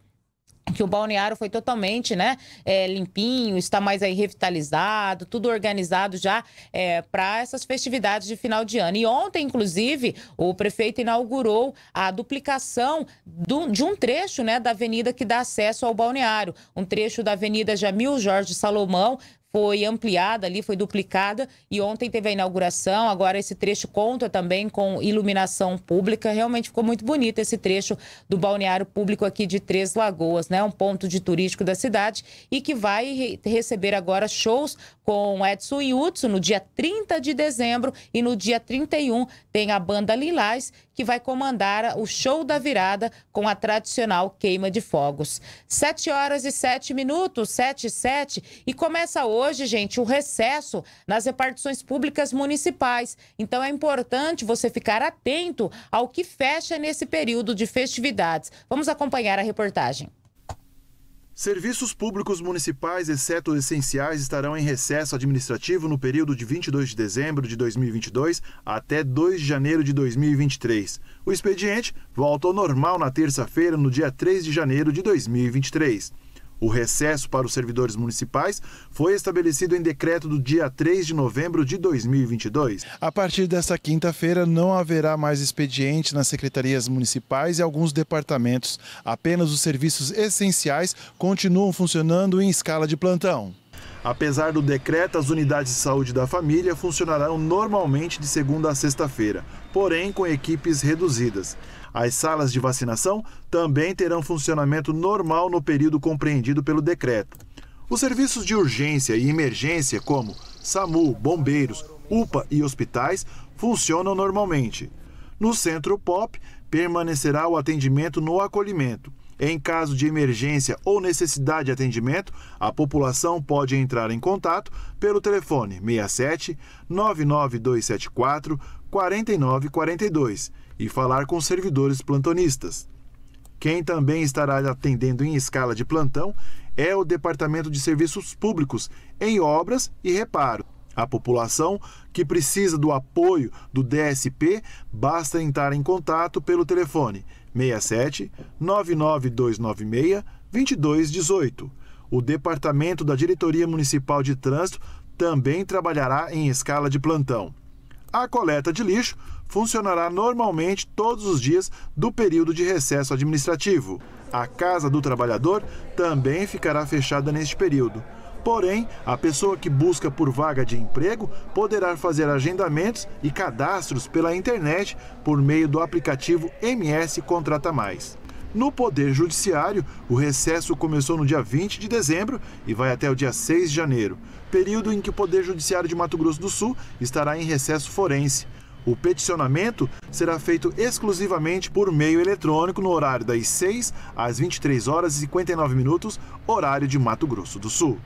S2: que o balneário foi totalmente né, é, limpinho, está mais aí revitalizado, tudo organizado já é, para essas festividades de final de ano. E ontem, inclusive, o prefeito inaugurou a duplicação do, de um trecho né, da avenida que dá acesso ao balneário, um trecho da Avenida Jamil Jorge Salomão, foi ampliada ali, foi duplicada e ontem teve a inauguração. Agora esse trecho conta também com iluminação pública. Realmente ficou muito bonito esse trecho do balneário público aqui de Três Lagoas, né? Um ponto de turístico da cidade e que vai receber agora shows com Edson Yutsu no dia 30 de dezembro e no dia 31 tem a banda Lilás que vai comandar o show da virada com a tradicional queima de fogos. 7 horas e 7 minutos, 7 e 7. E começa hoje, gente, o recesso nas repartições públicas municipais. Então é importante você ficar atento ao que fecha nesse período de festividades. Vamos acompanhar a reportagem.
S5: Serviços públicos municipais, exceto os essenciais, estarão em recesso administrativo no período de 22 de dezembro de 2022 até 2 de janeiro de 2023. O expediente volta ao normal na terça-feira, no dia 3 de janeiro de 2023. O recesso para os servidores municipais foi estabelecido em decreto do dia 3 de novembro de 2022. A partir desta quinta-feira, não haverá mais expediente nas secretarias municipais e alguns departamentos. Apenas os serviços essenciais continuam funcionando em escala de plantão. Apesar do decreto, as unidades de saúde da família funcionarão normalmente de segunda a sexta-feira, porém com equipes reduzidas. As salas de vacinação também terão funcionamento normal no período compreendido pelo decreto. Os serviços de urgência e emergência, como SAMU, bombeiros, UPA e hospitais, funcionam normalmente. No centro POP, permanecerá o atendimento no acolhimento. Em caso de emergência ou necessidade de atendimento, a população pode entrar em contato pelo telefone 67 99274 4942 e falar com servidores plantonistas. Quem também estará atendendo em escala de plantão é o Departamento de Serviços Públicos, em obras e reparo. A população que precisa do apoio do DSP basta entrar em contato pelo telefone 67 99296 2218. O Departamento da Diretoria Municipal de Trânsito também trabalhará em escala de plantão. A coleta de lixo funcionará normalmente todos os dias do período de recesso administrativo. A Casa do Trabalhador também ficará fechada neste período. Porém, a pessoa que busca por vaga de emprego poderá fazer agendamentos e cadastros pela internet por meio do aplicativo MS Contrata Mais. No Poder Judiciário, o recesso começou no dia 20 de dezembro e vai até o dia 6 de janeiro, período em que o Poder Judiciário de Mato Grosso do Sul estará em recesso forense. O peticionamento será feito exclusivamente por meio eletrônico no horário das 6 às 23 horas e 59 minutos, horário de Mato Grosso do Sul.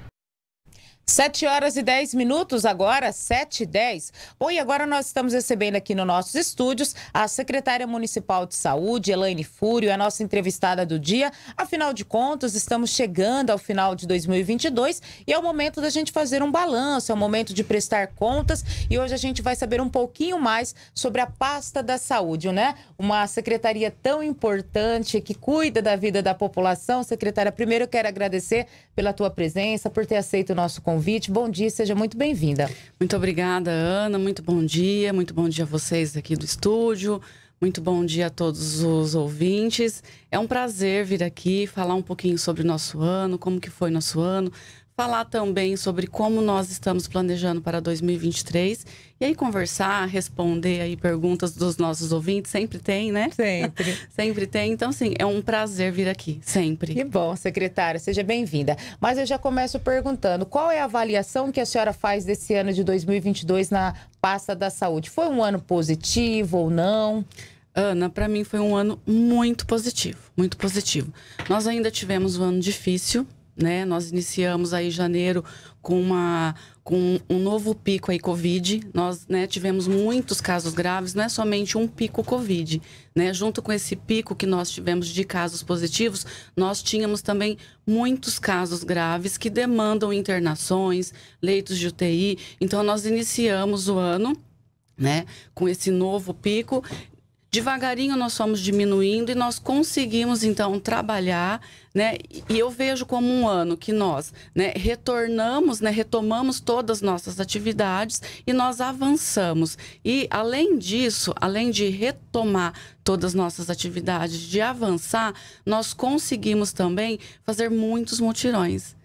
S2: Sete horas e dez minutos agora, sete e dez. Bom, e agora nós estamos recebendo aqui nos nossos estúdios a secretária municipal de saúde, Elaine Fúrio, a nossa entrevistada do dia. Afinal de contas, estamos chegando ao final de 2022 e é o momento da gente fazer um balanço, é o momento de prestar contas e hoje a gente vai saber um pouquinho mais sobre a pasta da saúde, né? Uma secretaria tão importante que cuida da vida da população. Secretária, primeiro eu quero agradecer pela tua presença, por ter aceito o nosso convite convite. Bom dia, seja muito bem-vinda.
S9: Muito obrigada, Ana. Muito bom dia. Muito bom dia a vocês aqui do estúdio. Muito bom dia a todos os ouvintes. É um prazer vir aqui falar um pouquinho sobre o nosso ano, como que foi nosso ano, falar também sobre como nós estamos planejando para 2023 e aí conversar, responder aí perguntas dos nossos ouvintes, sempre tem, né? Sempre. sempre tem. Então, sim, é um prazer vir aqui, sempre. Que bom, secretária, seja bem-vinda. Mas eu já
S2: começo perguntando, qual é a avaliação que a senhora faz desse ano de 2022 na pasta
S9: da saúde? Foi um ano positivo ou não? Ana, para mim foi um ano muito positivo, muito positivo. Nós ainda tivemos um ano difícil, né? Nós iniciamos aí janeiro com uma com um novo pico aí Covid. Nós, né, tivemos muitos casos graves, não é somente um pico Covid, né? Junto com esse pico que nós tivemos de casos positivos, nós tínhamos também muitos casos graves que demandam internações, leitos de UTI. Então nós iniciamos o ano né, com esse novo pico Devagarinho nós fomos diminuindo e nós conseguimos então trabalhar, né? E eu vejo como um ano que nós, né, retornamos, né, retomamos todas as nossas atividades e nós avançamos. E além disso, além de retomar todas as nossas atividades, de avançar, nós conseguimos também fazer muitos mutirões.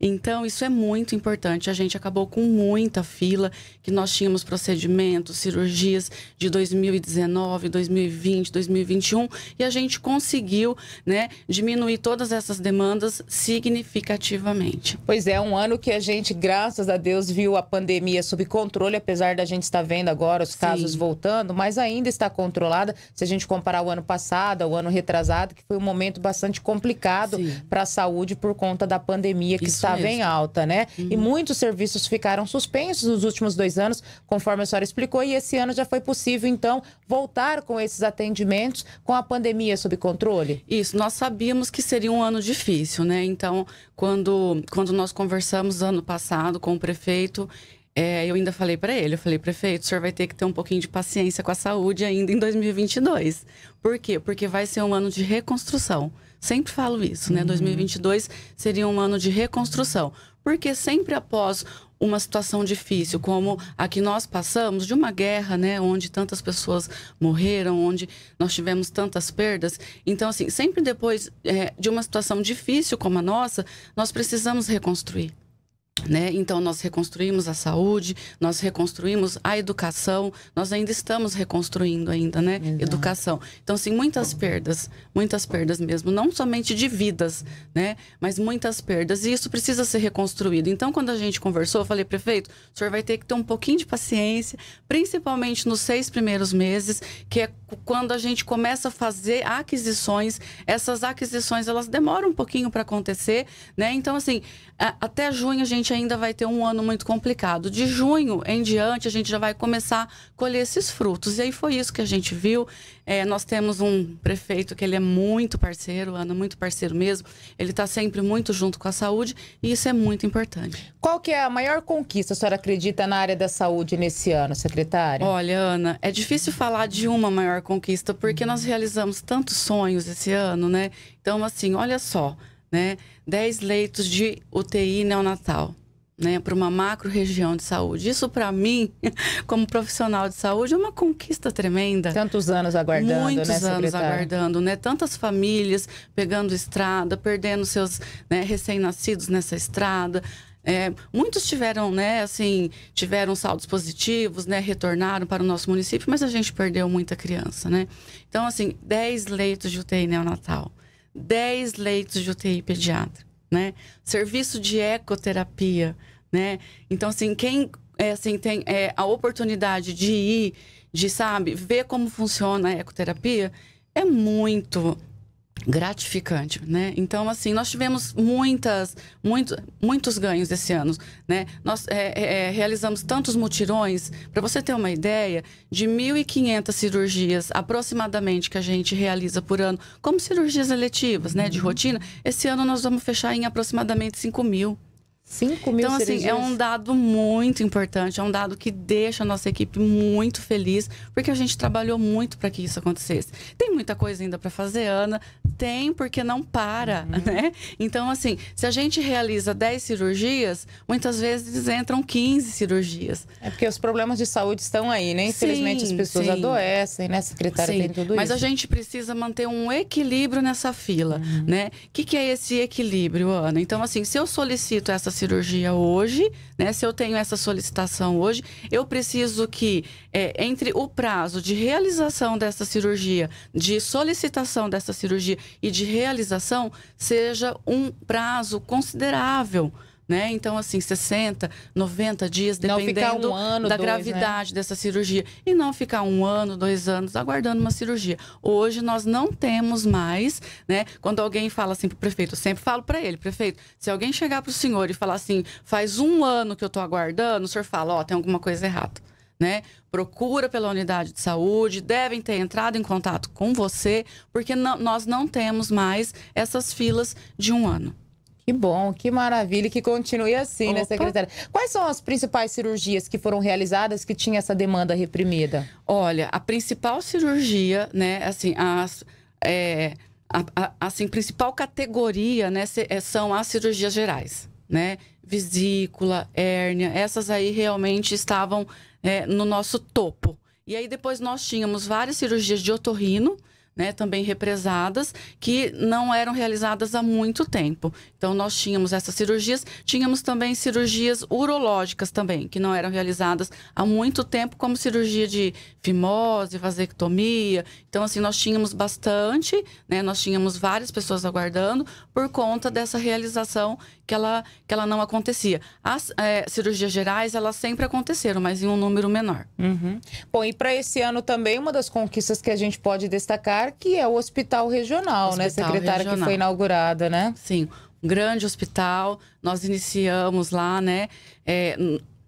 S9: Então, isso é muito importante. A gente acabou com muita fila, que nós tínhamos procedimentos, cirurgias de 2019, 2020, 2021, e a gente conseguiu né, diminuir todas essas demandas significativamente.
S2: Pois é, um ano que a gente, graças a Deus, viu a pandemia sob controle, apesar da gente estar vendo agora os casos Sim. voltando, mas ainda está controlada. Se a gente comparar o ano passado o ano retrasado, que foi um momento bastante complicado para a saúde por conta da pandemia que isso está estava tá em alta, né? Uhum. E muitos serviços ficaram suspensos nos últimos dois anos, conforme a senhora explicou, e esse ano já foi possível, então, voltar com esses atendimentos com a pandemia sob
S9: controle? Isso, nós sabíamos que seria um ano difícil, né? Então, quando, quando nós conversamos ano passado com o prefeito, é, eu ainda falei para ele, eu falei, prefeito, o senhor vai ter que ter um pouquinho de paciência com a saúde ainda em 2022. Por quê? Porque vai ser um ano de reconstrução. Sempre falo isso, né? Uhum. 2022 seria um ano de reconstrução, porque sempre após uma situação difícil, como a que nós passamos, de uma guerra, né, onde tantas pessoas morreram, onde nós tivemos tantas perdas. Então, assim, sempre depois é, de uma situação difícil como a nossa, nós precisamos reconstruir. Né? Então, nós reconstruímos a saúde, nós reconstruímos a educação, nós ainda estamos reconstruindo ainda, né? Exato. Educação. Então, assim, muitas perdas, muitas perdas mesmo, não somente de vidas, né? Mas muitas perdas, e isso precisa ser reconstruído. Então, quando a gente conversou, eu falei, prefeito, o senhor vai ter que ter um pouquinho de paciência, principalmente nos seis primeiros meses, que é quando a gente começa a fazer aquisições, essas aquisições, elas demoram um pouquinho para acontecer, né? Então, assim, até junho a gente gente ainda vai ter um ano muito complicado. De junho em diante, a gente já vai começar a colher esses frutos. E aí foi isso que a gente viu. É, nós temos um prefeito que ele é muito parceiro, Ana, muito parceiro mesmo. Ele está sempre muito junto com a saúde e isso é muito importante.
S2: Qual que é a maior conquista, a senhora acredita, na área da saúde nesse ano, secretária?
S9: Olha, Ana, é difícil falar de uma maior conquista, porque nós realizamos tantos sonhos esse ano, né? Então, assim, olha só né? 10 leitos de UTI neonatal. Né, para uma macro região de saúde. Isso para mim, como profissional de saúde, é uma conquista tremenda. Tantos anos aguardando, né, Muitos né, anos aguardando, né? Tantas famílias pegando estrada, perdendo seus né, recém-nascidos nessa estrada. É, muitos tiveram, né, assim, tiveram saldos positivos, né, retornaram para o nosso município, mas a gente perdeu muita criança, né? Então, assim, 10 leitos de UTI neonatal. 10 leitos de UTI pediátrica, né? Serviço de ecoterapia, né? Então, assim, quem é, assim, tem é, a oportunidade de ir, de, sabe, ver como funciona a ecoterapia, é muito gratificante, né? Então, assim, nós tivemos muitas, muito, muitos ganhos esse ano, né? Nós é, é, é realizamos tantos mutirões, para você ter uma ideia, de 1.500 cirurgias aproximadamente que a gente realiza por ano, como cirurgias eletivas, né, de uhum. rotina, esse ano nós vamos fechar em aproximadamente 5 mil. 5 mil Então, assim, cirurgias. assim, é um dado muito importante, é um dado que deixa a nossa equipe muito feliz, porque a gente trabalhou muito para que isso acontecesse. Tem muita coisa ainda para fazer, Ana, tem porque não para, uhum. né? Então, assim, se a gente realiza 10 cirurgias, muitas vezes entram 15 cirurgias. É porque os problemas de saúde estão aí, né? Infelizmente sim, as pessoas sim. adoecem, né? A secretária sim, tem tudo mas isso. Mas a gente precisa manter um equilíbrio nessa fila, uhum. né? O que, que é esse equilíbrio, Ana? Então, assim, se eu solicito essas cirurgia hoje, né? Se eu tenho essa solicitação hoje, eu preciso que é, entre o prazo de realização dessa cirurgia, de solicitação dessa cirurgia e de realização seja um prazo considerável né? Então, assim, 60, 90 dias, dependendo um ano, da dois, né? gravidade né? dessa cirurgia. E não ficar um ano, dois anos aguardando uma cirurgia. Hoje nós não temos mais, né? Quando alguém fala assim para o prefeito, eu sempre falo para ele, prefeito, se alguém chegar para o senhor e falar assim, faz um ano que eu estou aguardando, o senhor fala, ó, oh, tem alguma coisa errada. Né? Procura pela unidade de saúde, devem ter entrado em contato com você, porque não, nós não temos mais essas filas de um ano.
S2: Que bom, que maravilha, que continue assim, né, Opa. né, secretária? Quais são as principais cirurgias que foram realizadas que tinha essa demanda reprimida?
S9: Olha, a principal cirurgia, né, assim, as, é, a, a, assim, principal categoria, né, é, são as cirurgias gerais, né? Vesícula, hérnia, essas aí realmente estavam é, no nosso topo. E aí depois nós tínhamos várias cirurgias de otorrino, né, também represadas, que não eram realizadas há muito tempo. Então, nós tínhamos essas cirurgias, tínhamos também cirurgias urológicas também, que não eram realizadas há muito tempo, como cirurgia de fimose, vasectomia. Então, assim, nós tínhamos bastante, né, nós tínhamos várias pessoas aguardando por conta dessa realização que ela, que ela não acontecia. As é, cirurgias gerais, elas sempre aconteceram, mas em um número menor.
S2: Uhum. Bom, e para esse ano também, uma das conquistas que a gente pode destacar, que é o Hospital Regional, né? hospital né, secretária, regional. que foi
S9: inaugurada, né? Sim, um grande hospital. Nós iniciamos lá, né? É,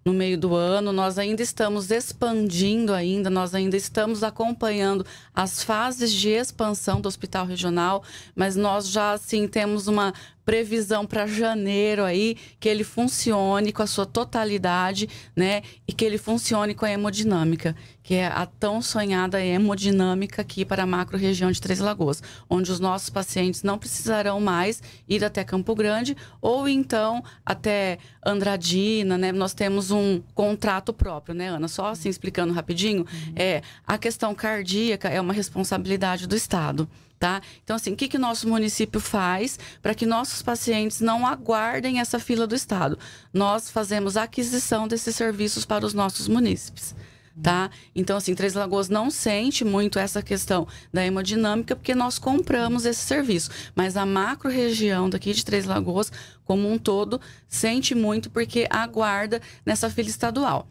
S9: no meio do ano. Nós ainda estamos expandindo ainda, nós ainda estamos acompanhando as fases de expansão do hospital regional, mas nós já assim temos uma previsão para janeiro aí que ele funcione com a sua totalidade, né, e que ele funcione com a hemodinâmica, que é a tão sonhada hemodinâmica aqui para a macro-região de Três Lagoas, onde os nossos pacientes não precisarão mais ir até Campo Grande ou então até Andradina, né? Nós temos um contrato próprio, né, Ana? Só assim explicando rapidinho, uhum. é a questão cardíaca é uma responsabilidade do Estado. Tá? Então, assim, o que, que nosso município faz para que nossos pacientes não aguardem essa fila do Estado? Nós fazemos aquisição desses serviços para os nossos munícipes tá? Então, assim, Três Lagoas não sente muito essa questão da hemodinâmica, porque nós compramos esse serviço. Mas a macro região daqui de Três Lagoas, como um todo, sente muito porque aguarda nessa fila estadual.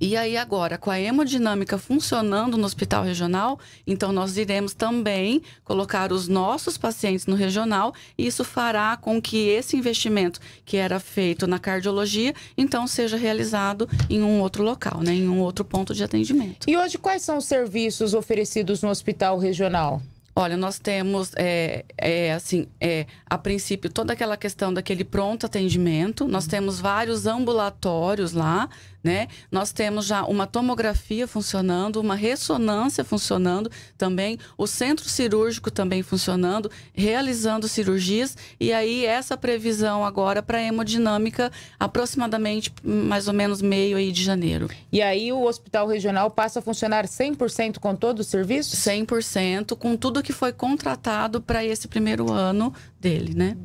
S9: E aí agora, com a hemodinâmica funcionando no hospital regional, então nós iremos também colocar os nossos pacientes no regional, e isso fará com que esse investimento que era feito na cardiologia, então seja realizado em um outro local, né, em um outro ponto de atendimento. E hoje quais são os serviços oferecidos no hospital regional? Olha, nós temos, é, é, assim, é, a princípio, toda aquela questão daquele pronto atendimento. Nós temos vários ambulatórios lá, né? Nós temos já uma tomografia funcionando, uma ressonância funcionando também, o centro cirúrgico também funcionando, realizando cirurgias, e aí essa previsão agora para hemodinâmica, aproximadamente mais ou menos meio aí de janeiro. E aí o hospital
S2: regional passa
S9: a funcionar 100% com todo o serviço? 100%, com tudo que foi contratado para esse primeiro ano dele, né?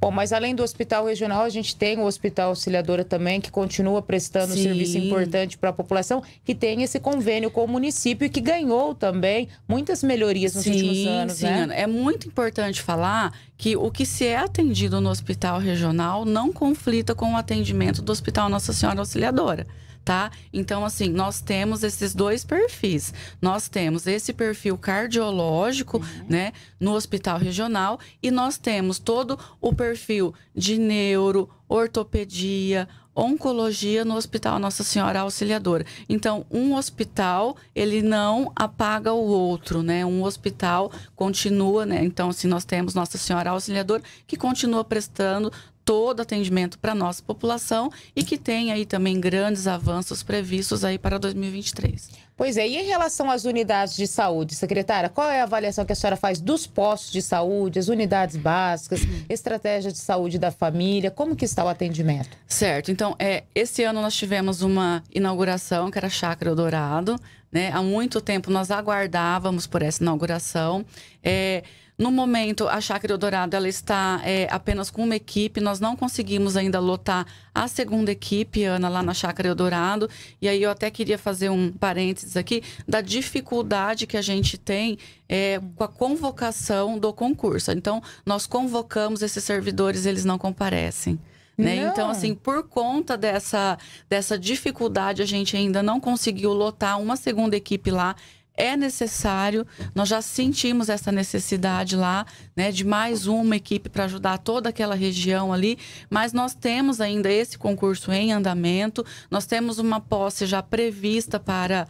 S9: Bom, mas além do hospital regional, a gente tem o hospital
S2: auxiliadora também, que continua prestando Sim. serviço serviço importante para a população, que tem esse convênio
S9: com o município e que ganhou também muitas melhorias nos sim, últimos anos. Sim, né? É muito importante falar que o que se é atendido no hospital regional não conflita com o atendimento do Hospital Nossa Senhora Auxiliadora. Tá? Então, assim, nós temos esses dois perfis. Nós temos esse perfil cardiológico, uhum. né, no hospital regional, e nós temos todo o perfil de neuro, ortopedia, oncologia no Hospital Nossa Senhora Auxiliadora. Então, um hospital, ele não apaga o outro, né? Um hospital continua, né? Então, assim, nós temos Nossa Senhora Auxiliadora que continua prestando todo atendimento para nossa população e que tem aí também grandes avanços previstos aí para 2023.
S2: Pois é, e em relação às unidades de saúde, secretária, qual é a avaliação que a senhora faz dos postos de saúde, as unidades básicas, uhum. estratégia de saúde da família, como que está o atendimento?
S9: Certo, então, é, esse ano nós tivemos uma inauguração que era Chácara Dourado, né? Há muito tempo nós aguardávamos por essa inauguração, é, no momento, a Chácara Eldorado ela está é, apenas com uma equipe. Nós não conseguimos ainda lotar a segunda equipe, Ana, lá na Chácara Eldorado. E aí eu até queria fazer um parênteses aqui da dificuldade que a gente tem é, com a convocação do concurso. Então, nós convocamos esses servidores, eles não comparecem. Né? Então, assim, por conta dessa, dessa dificuldade, a gente ainda não conseguiu lotar uma segunda equipe lá é necessário. Nós já sentimos essa necessidade lá, né, de mais uma equipe para ajudar toda aquela região ali, mas nós temos ainda esse concurso em andamento. Nós temos uma posse já prevista para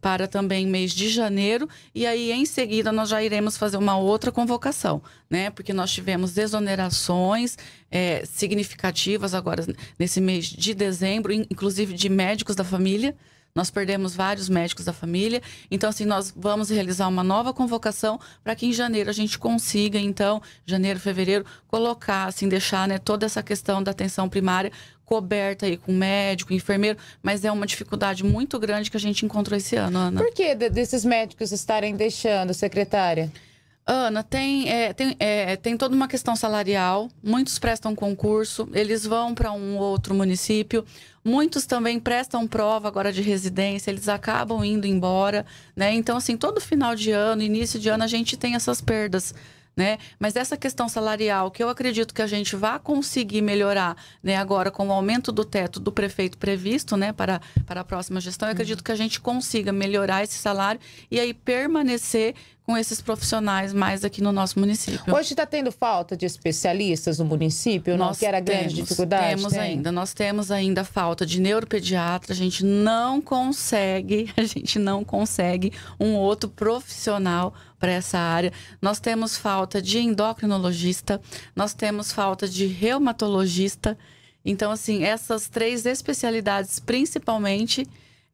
S9: para também mês de janeiro e aí em seguida nós já iremos fazer uma outra convocação, né? Porque nós tivemos exonerações é, significativas agora nesse mês de dezembro, inclusive de médicos da família, nós perdemos vários médicos da família. Então, assim, nós vamos realizar uma nova convocação para que em janeiro a gente consiga, então, janeiro, fevereiro, colocar, assim, deixar né, toda essa questão da atenção primária coberta aí com médico, enfermeiro, mas é uma dificuldade muito grande que a gente encontrou esse ano, Ana. Por que desses médicos estarem deixando, secretária? Ana, tem, é, tem, é, tem toda uma questão salarial, muitos prestam concurso, eles vão para um outro município, Muitos também prestam prova agora de residência, eles acabam indo embora, né? Então, assim, todo final de ano, início de ano, a gente tem essas perdas. Né? Mas essa questão salarial, que eu acredito que a gente vai conseguir melhorar, né? Agora com o aumento do teto do prefeito previsto, né? Para, para a próxima gestão, eu acredito uhum. que a gente consiga melhorar esse salário e aí permanecer com esses profissionais mais aqui no nosso município.
S2: Hoje está tendo falta de especialistas no município, nós não que era temos, grande dificuldade? Temos tem? ainda,
S9: nós temos ainda falta de neuropediatra, a gente não consegue, a gente não consegue um outro profissional para essa área. Nós temos falta de endocrinologista, nós temos falta de reumatologista. Então, assim, essas três especialidades principalmente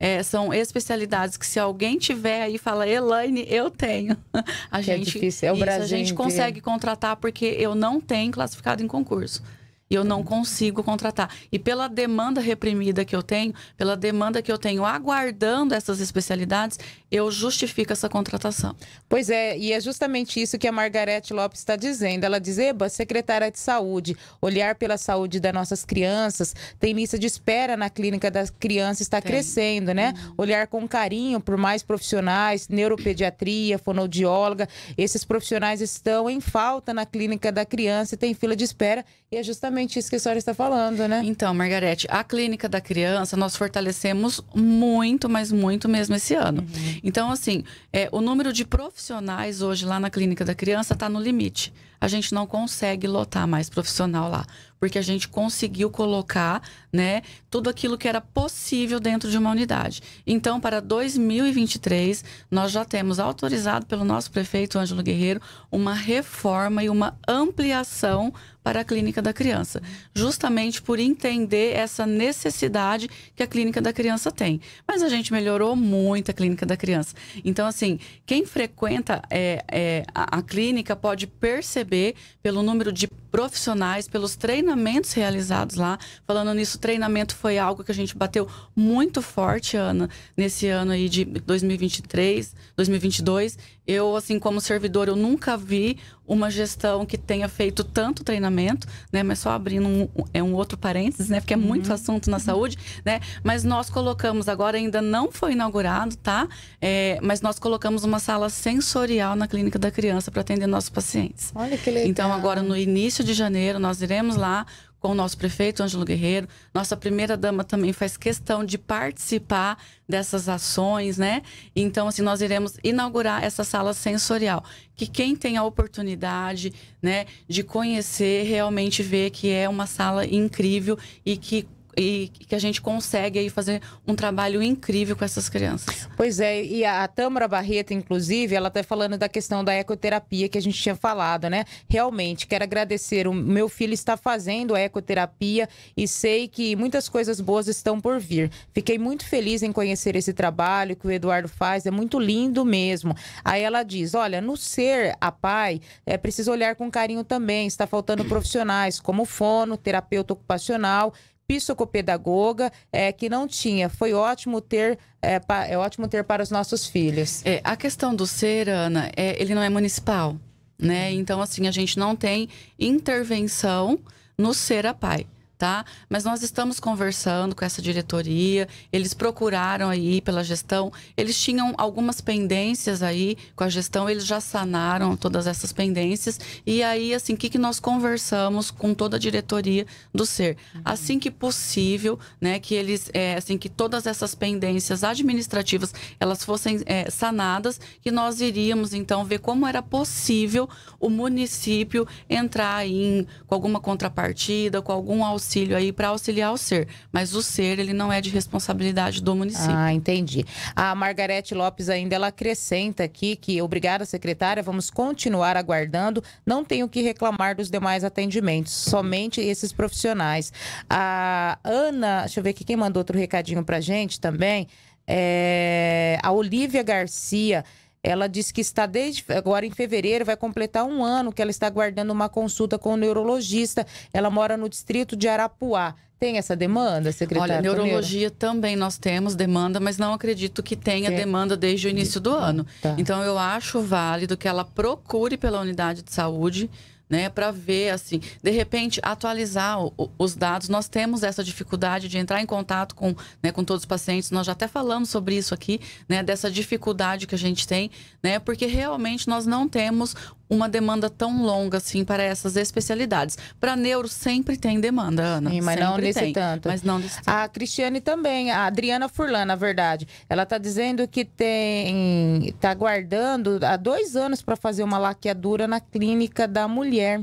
S9: é, são especialidades que se alguém tiver aí fala, Elaine, eu tenho. A que é gente, é difícil, é o Brasil. a gente consegue contratar porque eu não tenho classificado em concurso e eu não uhum. consigo contratar. E pela demanda reprimida que eu tenho, pela demanda que eu tenho aguardando essas especialidades, eu justifico essa contratação. Pois é, e é justamente isso que a Margarete Lopes
S2: está dizendo. Ela diz, Eba, secretária de saúde, olhar pela saúde das nossas crianças, tem lista de espera na clínica das crianças, está crescendo, né? Uhum. Olhar com carinho por mais profissionais, neuropediatria, fonodióloga, esses profissionais estão em falta
S9: na clínica da criança e tem fila de espera, e é justamente exatamente isso que a senhora está falando, né? Então, Margarete, a clínica da criança nós fortalecemos muito, mas muito mesmo esse ano. Uhum. Então, assim, é, o número de profissionais hoje lá na clínica da criança está no limite a gente não consegue lotar mais profissional lá, porque a gente conseguiu colocar, né, tudo aquilo que era possível dentro de uma unidade. Então, para 2023, nós já temos autorizado pelo nosso prefeito Ângelo Guerreiro uma reforma e uma ampliação para a clínica da criança, justamente por entender essa necessidade que a clínica da criança tem. Mas a gente melhorou muito a clínica da criança. Então, assim, quem frequenta é, é, a, a clínica pode perceber pelo número de profissionais, pelos treinamentos realizados lá. Falando nisso, treinamento foi algo que a gente bateu muito forte, Ana, nesse ano aí de 2023, 2022. Eu, assim, como servidor, eu nunca vi uma gestão que tenha feito tanto treinamento, né? Mas só abrindo um, é um outro parênteses, né? Porque é muito uhum. assunto na uhum. saúde, né? Mas nós colocamos, agora ainda não foi inaugurado, tá? É, mas nós colocamos uma sala sensorial na clínica da criança para atender nossos pacientes. Olha que legal. Então, agora no início de janeiro, nós iremos lá com o nosso prefeito Ângelo Guerreiro. Nossa primeira dama também faz questão de participar dessas ações, né? Então, assim, nós iremos inaugurar essa sala sensorial, que quem tem a oportunidade, né, de conhecer, realmente vê que é uma sala incrível e que e que a gente consegue aí fazer um trabalho incrível com essas crianças.
S2: Pois é, e a, Tâmara Barreto, inclusive, ela está falando da questão da ecoterapia que a gente tinha falado, né? Realmente, quero agradecer. O meu filho está fazendo a ecoterapia e sei que muitas coisas boas estão por vir. Fiquei muito feliz em conhecer esse trabalho que o Eduardo faz, é muito lindo mesmo. Aí ela diz: olha, no ser a pai, é preciso olhar com carinho também. Está faltando profissionais como fono, terapeuta ocupacional psicopedagoga é, que não tinha. Foi ótimo ter é, pa, é ótimo ter para os
S9: nossos filhos. É, a questão do ser, Ana, é, ele não é municipal, né? Uhum. Então assim a gente não tem intervenção no ser a pai tá? Mas nós estamos conversando com essa diretoria, eles procuraram aí pela gestão, eles tinham algumas pendências aí com a gestão, eles já sanaram todas essas pendências e aí assim, o que, que nós conversamos com toda a diretoria do SER? Uhum. Assim que possível, né, que eles, é, assim, que todas essas pendências administrativas, elas fossem é, sanadas, que nós iríamos então ver como era possível o município entrar em, com alguma contrapartida, com algum auxílio auxílio aí para auxiliar o ser, mas o ser ele não é de responsabilidade do município. Ah, entendi. A Margarete
S2: Lopes ainda ela acrescenta aqui que obrigada secretária, vamos continuar aguardando, não tenho que reclamar dos demais atendimentos, somente esses profissionais. A Ana, deixa eu ver aqui quem mandou outro recadinho para gente também. É, a Olivia Garcia ela diz que está desde agora em fevereiro, vai completar um ano que ela está aguardando uma consulta com o neurologista. Ela mora no distrito de Arapuá. Tem essa demanda, secretária? Olha, neurologia
S9: também nós temos demanda, mas não acredito que tenha demanda desde o início do ano. Tá. Então, eu acho válido que ela procure pela unidade de saúde né, para ver assim, de repente atualizar o, os dados. Nós temos essa dificuldade de entrar em contato com, né, com todos os pacientes. Nós já até falamos sobre isso aqui, né, dessa dificuldade que a gente tem, né, porque realmente nós não temos uma demanda tão longa assim para essas especialidades. Para neuro sempre tem demanda, Ana. Sim, mas sempre não desse tem, tanto. Mas não desse tanto. A Cristiane também, a Adriana Furlan, na verdade, ela está dizendo que tem tá guardando há dois anos para fazer uma laqueadura na clínica da mulher.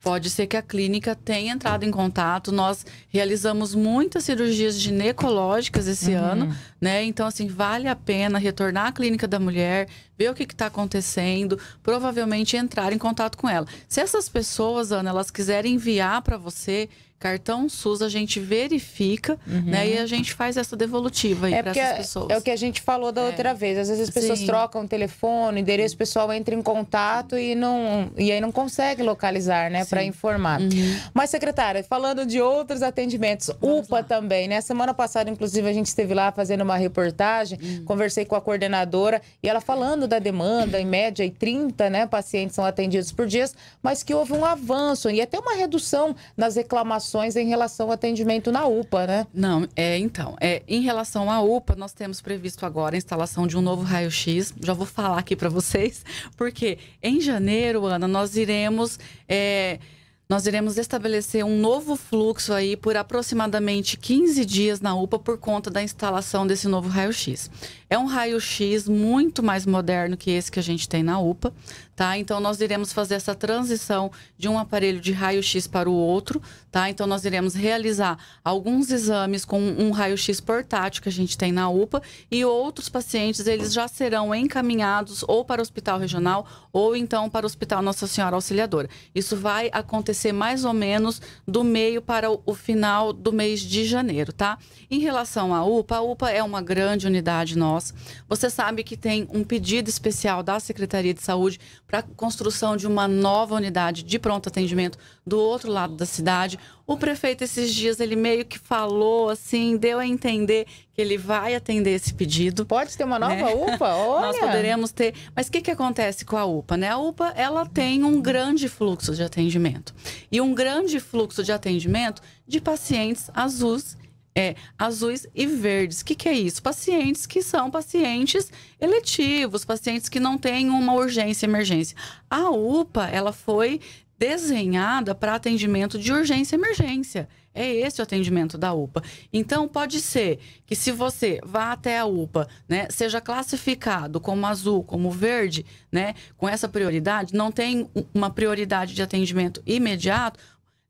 S9: Pode ser que a clínica tenha entrado em contato. Nós realizamos muitas cirurgias ginecológicas esse uhum. ano, né? Então, assim, vale a pena retornar à clínica da mulher, ver o que está acontecendo, provavelmente entrar em contato com ela. Se essas pessoas, Ana, elas quiserem enviar para você cartão SUS, a gente verifica, uhum. né? E a gente faz essa devolutiva aí é para essas é, pessoas. É o que a
S2: gente falou da é. outra vez. Às vezes as pessoas Sim. trocam telefone, endereço, pessoal entra em contato e não e aí não consegue localizar, né, para informar. Uhum. Mas secretária, falando de outros atendimentos, Vamos UPA lá. também, né? Semana passada inclusive a gente esteve lá fazendo uma reportagem, uhum. conversei com a coordenadora e ela falando da demanda, em média e 30, né, pacientes são atendidos por dia, mas que houve um avanço e até uma redução nas reclamações em relação ao atendimento na
S9: UPA, né? Não, é, então, é, em relação à UPA, nós temos previsto agora a instalação de um novo raio-x. Já vou falar aqui para vocês, porque em janeiro, Ana, nós iremos. É, nós iremos estabelecer um novo fluxo aí por aproximadamente 15 dias na UPA por conta da instalação desse novo raio-x. É um raio-x muito mais moderno que esse que a gente tem na UPA, tá? Então nós iremos fazer essa transição de um aparelho de raio-x para o outro, tá? Então nós iremos realizar alguns exames com um raio-x portátil que a gente tem na UPA e outros pacientes eles já serão encaminhados ou para o hospital regional ou então para o hospital Nossa Senhora Auxiliadora. Isso vai acontecer mais ou menos do meio para o final do mês de janeiro, tá? Em relação à UPA, a UPA é uma grande unidade nossa nós. Você sabe que tem um pedido especial da Secretaria de Saúde para construção de uma nova unidade de pronto atendimento do outro lado da cidade. O prefeito esses dias ele meio que falou assim, deu a entender que ele vai atender esse pedido. Pode ter uma nova né? UPA? Olha. Nós poderemos ter. Mas o que, que acontece com a UPA? Né? A UPA ela tem um grande fluxo de atendimento. E um grande fluxo de atendimento de pacientes azuis é, azuis e verdes. O que, que é isso? Pacientes que são pacientes eletivos, pacientes que não têm uma urgência, emergência. A UPA, ela foi desenhada para atendimento de urgência e emergência. É esse o atendimento da UPA. Então, pode ser que se você vá até a UPA, né, seja classificado como azul, como verde, né, com essa prioridade, não tem uma prioridade de atendimento imediato,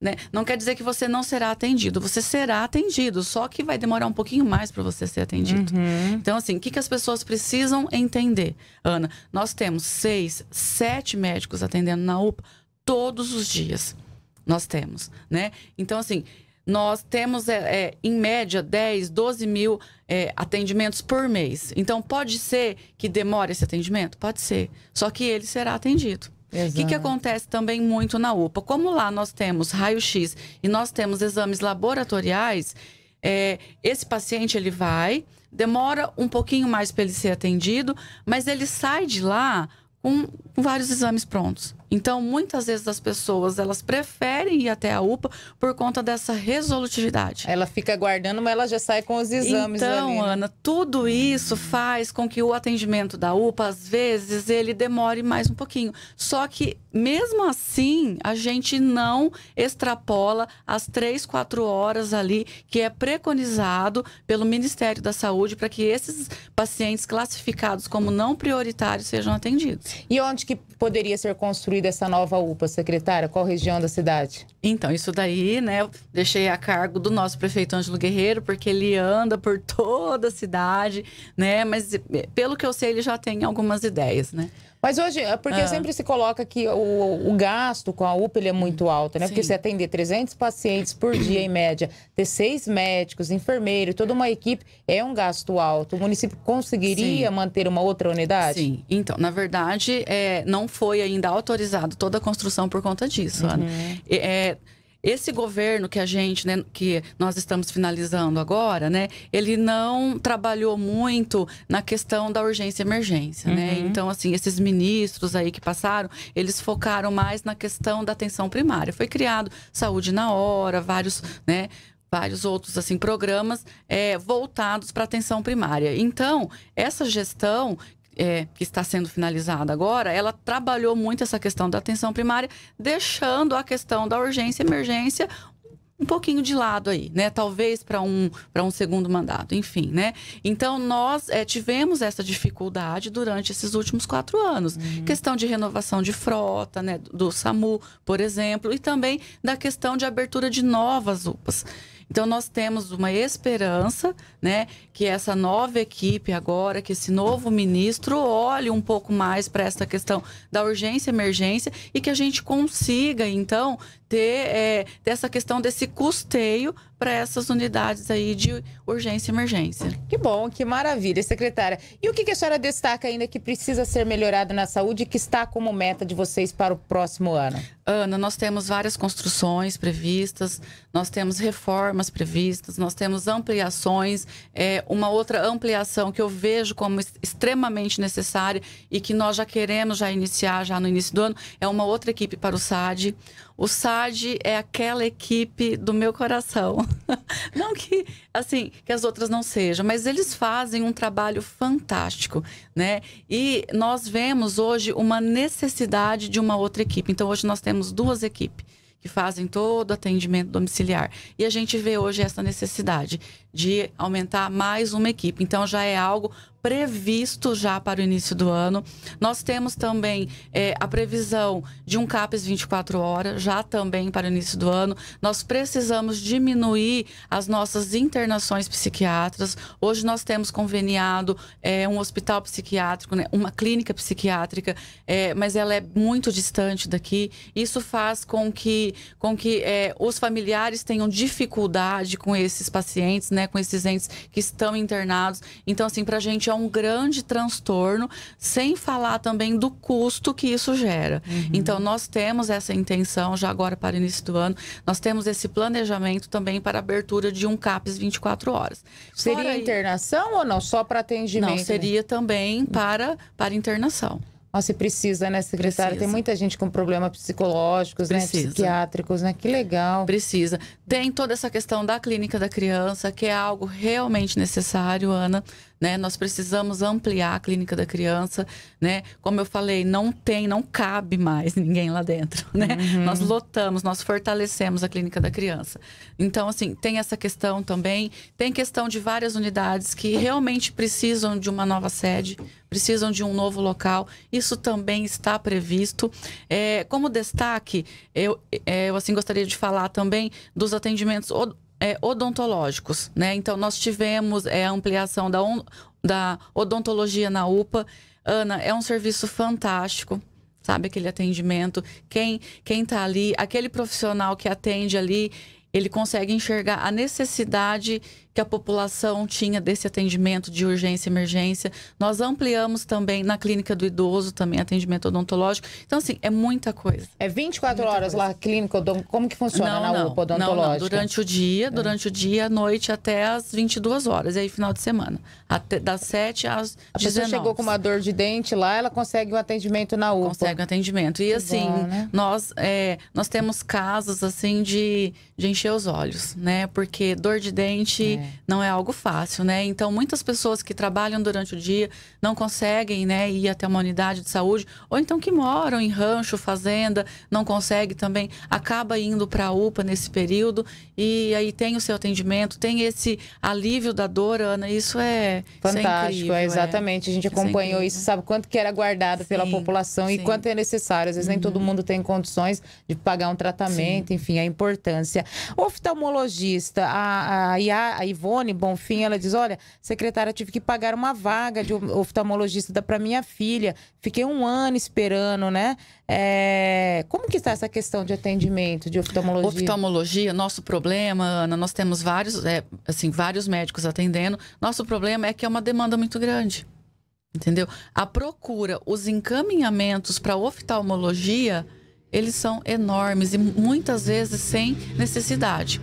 S9: né? Não quer dizer que você não será atendido. Você será atendido, só que vai demorar um pouquinho mais para você ser atendido. Uhum. Então, assim, o que, que as pessoas precisam entender, Ana? Nós temos seis, sete médicos atendendo na UPA todos os dias. Nós temos, né? Então, assim, nós temos, é, é, em média, 10, 12 mil é, atendimentos por mês. Então, pode ser que demore esse atendimento? Pode ser. Só que ele será atendido. O que, que acontece também muito na UPA? Como lá nós temos raio-x e nós temos exames laboratoriais, é, esse paciente ele vai, demora um pouquinho mais para ele ser atendido, mas ele sai de lá com vários exames prontos. Então, muitas vezes as pessoas, elas preferem ir até a UPA por conta dessa resolutividade. Ela fica aguardando, mas ela já sai com os exames Então, ali, né? Ana, tudo isso faz com que o atendimento da UPA, às vezes, ele demore mais um pouquinho. Só que, mesmo assim, a gente não extrapola as três, quatro horas ali que é preconizado pelo Ministério da Saúde para que esses pacientes classificados como não prioritários sejam atendidos.
S2: E onde que poderia ser construída dessa nova UPA,
S9: secretária? Qual região da cidade? Então, isso daí, né, eu deixei a cargo do nosso prefeito Ângelo Guerreiro, porque ele anda por toda a cidade, né? Mas eh, pelo que eu sei, ele já tem algumas ideias, né? Mas hoje, é porque ah. sempre
S2: se coloca que o, o, gasto com a UPA ele é muito alto, né? Sim. Porque você atender 300 pacientes por dia, em média, ter seis médicos, enfermeiro, toda uma equipe, é um gasto alto. O município conseguiria Sim. manter uma
S9: outra unidade? Sim. Então, na verdade, é, não foi ainda autorizado toda a construção por conta disso, uhum. Ana. Né? É, é esse governo que a gente, né, que nós estamos finalizando agora, né, ele não trabalhou muito na questão da urgência e emergência, né? uhum. né? Então, assim, esses ministros aí que passaram, eles focaram mais na questão da atenção primária. Foi criado saúde na hora, vários, né, vários outros assim programas é, voltados para atenção primária. Então, essa gestão é, que está sendo finalizada agora, ela trabalhou muito essa questão da atenção primária, deixando a questão da urgência e emergência um pouquinho de lado aí, né? Talvez para um, um segundo mandato, enfim, né? Então, nós é, tivemos essa dificuldade durante esses últimos quatro anos. Uhum. Questão de renovação de frota, né? Do SAMU, por exemplo, e também da questão de abertura de novas UPAs. Então nós temos uma esperança, né, que essa nova equipe agora, que esse novo ministro olhe um pouco mais para essa questão da urgência, emergência e que a gente consiga então ter, é, ter essa questão desse custeio para essas unidades aí de urgência e emergência. Que bom, que maravilha, secretária. E o que, que a senhora
S2: destaca ainda que precisa ser melhorado na saúde e que está como meta de vocês para o
S9: próximo ano? Ana, nós temos várias construções previstas, nós temos reformas previstas, nós temos ampliações, é, uma outra ampliação que eu vejo como extremamente necessária e que nós já queremos já iniciar já no início do ano, é uma outra equipe para o SAD. O SAD é aquela equipe do meu coração. não que, assim, que as outras não sejam, mas eles fazem um trabalho fantástico, né? E nós vemos hoje uma necessidade de uma outra equipe. Então, hoje nós temos duas equipes que fazem todo o atendimento domiciliar. E a gente vê hoje essa necessidade de aumentar mais uma equipe. Então já é algo previsto já para o início do ano. Nós temos também é, a previsão de um CAPES 24 horas, já também para o início do ano. Nós precisamos diminuir as nossas internações psiquiátricas. Hoje nós temos conveniado é, um hospital psiquiátrico, né, uma clínica psiquiátrica, é, mas ela é muito distante daqui. Isso faz com que, com que é, os familiares tenham dificuldade com esses pacientes, né, com esses entes que estão internados. Então, assim, para a gente é um grande transtorno, sem falar também do custo que isso gera. Uhum. Então, nós temos essa intenção já agora para início do ano, nós temos esse planejamento também para abertura de um CAPES 24 horas. Seria Fora internação aí... ou não? Só para atendimento? Não, né? seria né? também para, para internação.
S2: Nossa, precisa, né, secretária? Precisa. Tem muita gente com problemas psicológicos,
S9: né? Psiquiátricos, né? Que legal. Precisa. Tem toda essa questão da clínica da criança, que é algo realmente necessário, Ana. Né? Nós precisamos ampliar a clínica da criança, né? Como eu falei, não tem, não cabe mais ninguém lá dentro, né? Uhum. Nós lotamos, nós fortalecemos a clínica da criança. Então, assim, tem essa questão também, tem questão de várias unidades que realmente precisam de uma nova sede, precisam de um novo local. Isso também está previsto. É, como destaque, eu, é, eu assim gostaria de falar também dos atendimentos é, odontológicos, né? Então nós tivemos é, a ampliação da, on, da odontologia na UPA. Ana, é um serviço fantástico sabe aquele atendimento, quem quem tá ali, aquele profissional que atende ali, ele consegue enxergar a necessidade que a população tinha desse atendimento de urgência e emergência. Nós ampliamos também na clínica do idoso, também atendimento odontológico. Então, assim, é muita coisa. É 24 horas coisa. lá,
S2: clínica, como que funciona não, na não, UPA odontológica? Não, não, durante o
S9: dia, é. durante é. o dia, à noite, até às 22 horas, e aí final de semana. Até, das 7 às a 19. A pessoa chegou com uma dor de dente lá, ela consegue o um atendimento na UPA. Consegue o um atendimento. E assim, bom, né? nós, é, nós temos casos, assim, de, de encher os olhos, né? Porque dor de dente é. É. não é algo fácil, né? Então, muitas pessoas que trabalham durante o dia não conseguem, né, ir até uma unidade de saúde, ou então que moram em rancho, fazenda, não consegue também, acaba indo para a UPA nesse período e aí tem o seu atendimento, tem esse alívio da dor, Ana, isso é, é fantástico, isso é incrível, é, exatamente. A gente isso é acompanhou
S2: é isso, sabe quanto que era guardado sim, pela população sim. e quanto é necessário. Às vezes uhum. nem todo uhum. mundo tem condições de pagar um tratamento, sim. enfim, a importância. O oftalmologista, a, a, a, a Ivone Bonfim, ela diz: Olha, secretária, tive que pagar uma vaga de oftalmologista para minha filha. Fiquei um ano esperando, né? É... Como que está essa questão de atendimento de oftalmologia?
S9: Oftalmologia, nosso problema, Ana, nós temos vários, é, assim, vários médicos atendendo. Nosso problema é que é uma demanda muito grande. Entendeu? A procura, os encaminhamentos para oftalmologia, eles são enormes e muitas vezes sem necessidade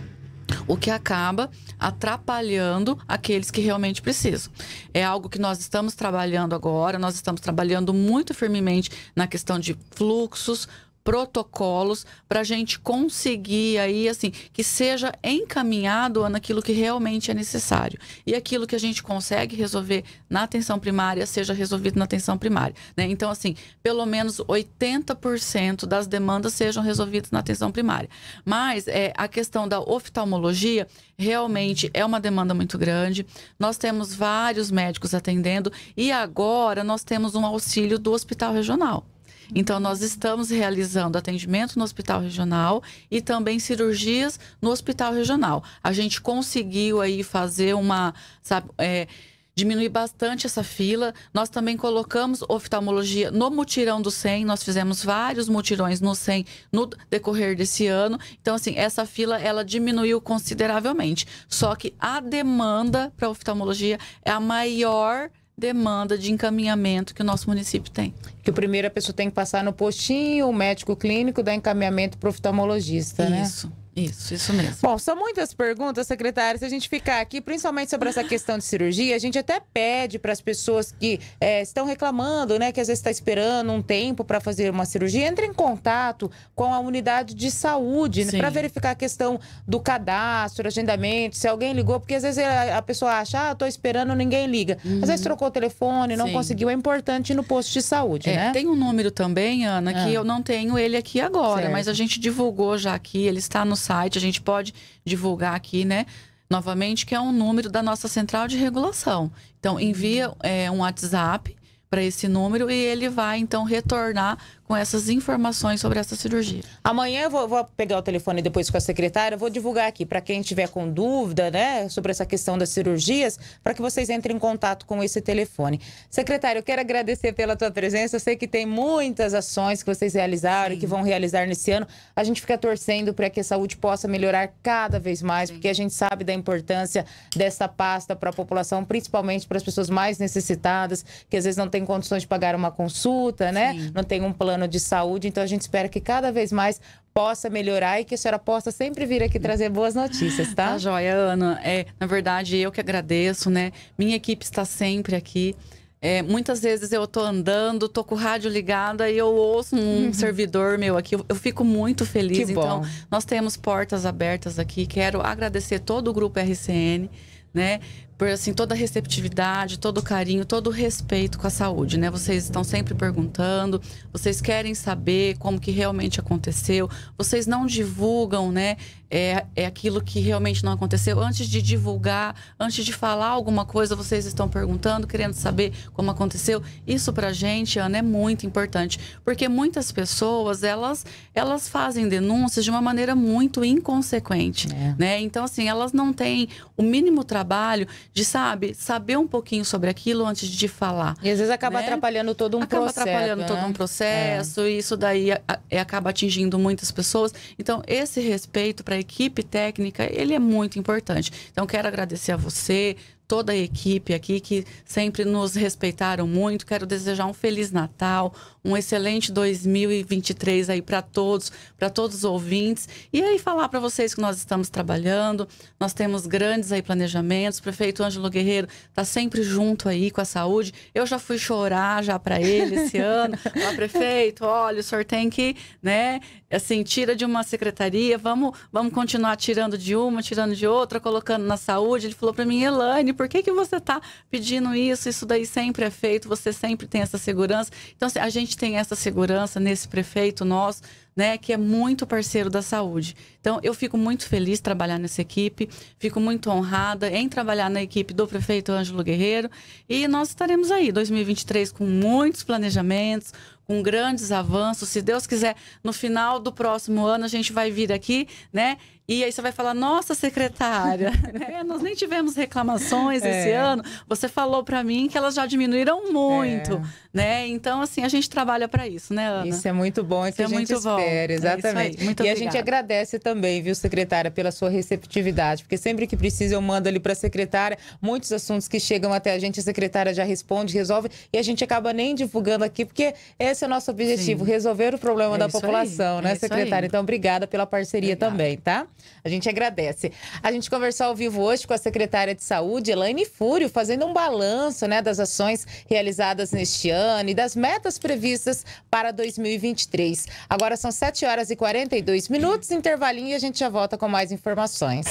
S9: o que acaba atrapalhando aqueles que realmente precisam. É algo que nós estamos trabalhando agora, nós estamos trabalhando muito firmemente na questão de fluxos, protocolos para a gente conseguir aí, assim, que seja encaminhado naquilo que realmente é necessário. E aquilo que a gente consegue resolver na atenção primária, seja resolvido na atenção primária. Né? Então, assim, pelo menos 80% das demandas sejam resolvidas na atenção primária. Mas é, a questão da oftalmologia realmente é uma demanda muito grande. Nós temos vários médicos atendendo e agora nós temos um auxílio do hospital regional. Então, nós estamos realizando atendimento no hospital regional e também cirurgias no hospital regional. A gente conseguiu aí fazer uma, sabe, é, diminuir bastante essa fila. Nós também colocamos oftalmologia no mutirão do SEM, nós fizemos vários mutirões no SEM no decorrer desse ano. Então, assim, essa fila, ela diminuiu consideravelmente. Só que a demanda para oftalmologia é a maior demanda de encaminhamento que o nosso município tem.
S2: Que primeiro a pessoa tem que passar no postinho, o médico clínico dá encaminhamento para oftalmologista, Isso. né? Isso. Isso, isso mesmo. Bom, são muitas perguntas, secretária. Se a gente ficar aqui, principalmente sobre essa questão de cirurgia, a gente até pede para as pessoas que é, estão reclamando, né, que às vezes está esperando um tempo para fazer uma cirurgia, entre em contato com a unidade de saúde né, para verificar a questão do cadastro, agendamento, se alguém ligou, porque às vezes a pessoa acha, ah, estou esperando, ninguém liga. Uhum. Às vezes uhum. trocou o telefone, não Sim. conseguiu. É importante
S9: ir no posto de saúde, é, né? Tem um número também, Ana, que ah. eu não tenho ele aqui agora, certo. mas a gente divulgou já aqui, ele está no site, a gente pode divulgar aqui, né? Novamente, que é um número da nossa central de regulação. Então, envia é, um WhatsApp para esse número e ele vai, então, retornar com essas informações sobre essa cirurgia. Amanhã eu vou, vou pegar o telefone depois com a secretária, vou divulgar aqui para quem tiver com dúvida, né,
S2: sobre essa questão das cirurgias, para que vocês entrem em contato com esse telefone. Secretária, eu quero agradecer pela tua presença. Eu sei que tem muitas ações que vocês realizaram Sim. e que vão realizar nesse ano. A gente fica torcendo para que a saúde possa melhorar cada vez mais, Sim. porque a gente sabe da importância dessa pasta para a população, principalmente para as pessoas mais necessitadas, que às vezes não têm condições de pagar uma consulta, né? Sim. Não tem um plano plano de saúde. Então a gente espera que cada vez mais
S9: possa melhorar e que a senhora possa sempre vir aqui trazer boas notícias, tá? Tá joia, Ana. É, na verdade, eu que agradeço, né? Minha equipe está sempre aqui. É, muitas vezes eu tô andando, tô com o rádio ligada e eu ouço um uhum. servidor meu aqui. Eu, eu, fico muito feliz. Que então, bom. nós temos portas abertas aqui. Quero agradecer todo o grupo RCN, né? por assim toda a receptividade, todo o carinho, todo o respeito com a saúde, né? Vocês estão sempre perguntando, vocês querem saber como que realmente aconteceu, vocês não divulgam, né? é, é aquilo que realmente não aconteceu. Antes de divulgar, antes de falar alguma coisa, vocês estão perguntando, querendo saber como aconteceu. Isso pra gente, Ana, é muito importante. Porque muitas pessoas, elas, elas fazem denúncias de uma maneira muito inconsequente, é. né? Então, assim, elas não têm o mínimo trabalho de, sabe, saber um pouquinho sobre aquilo antes de falar. E às vezes acaba né?
S2: atrapalhando todo um acaba processo. Acaba atrapalhando né? todo um
S9: processo é. e isso daí a, a, é, acaba atingindo muitas pessoas. Então, esse respeito para equipe técnica, ele é muito importante. Então, quero agradecer a você, toda a equipe aqui que sempre nos respeitaram muito. Quero desejar um feliz Natal, um excelente 2023 aí para todos, para todos os ouvintes. E aí falar para vocês que nós estamos trabalhando, nós temos grandes aí planejamentos. O prefeito Ângelo Guerreiro tá sempre junto aí com a saúde. Eu já fui chorar já para ele esse ano. prefeito, olha, o senhor tem que, né, assim, tira de uma secretaria, vamos, vamos continuar tirando de uma, tirando de outra, colocando na saúde. Ele falou para mim, Elaine, por que, que você está pedindo isso? Isso daí sempre é feito, você sempre tem essa segurança. Então, assim, a gente tem essa segurança nesse prefeito nosso, né, que é muito parceiro da saúde. Então, eu fico muito feliz trabalhar nessa equipe, fico muito honrada em trabalhar na equipe do prefeito Ângelo Guerreiro. E nós estaremos aí, 2023, com muitos planejamentos, com grandes avanços. Se Deus quiser, no final do próximo ano a gente vai vir aqui, né? E aí você vai falar, nossa secretária, né? nós nem tivemos reclamações é. esse ano. Você falou para mim que elas já diminuíram muito, é. né? Então, assim, a gente trabalha para isso, né, Ana? Isso é muito bom, é isso que é a gente muito espera, bom. É exatamente. e obrigada. a gente
S2: agradece também, viu, secretária, pela sua receptividade, porque sempre que precisa eu mando ali para a secretária muitos assuntos que chegam até a gente, a secretária já responde, resolve, e a gente acaba nem divulgando aqui, porque esse é o nosso objetivo, Sim. resolver o problema é da população, né, é aí. né, secretária? Então, obrigada pela parceria obrigada. também, tá? A gente agradece. A gente conversou ao vivo hoje com a secretária de Saúde, Elaine Fúrio, fazendo um balanço né, das ações realizadas neste ano e das metas previstas para 2023. Agora são 7 horas e 42 minutos, intervalinho, e a gente já volta com mais informações.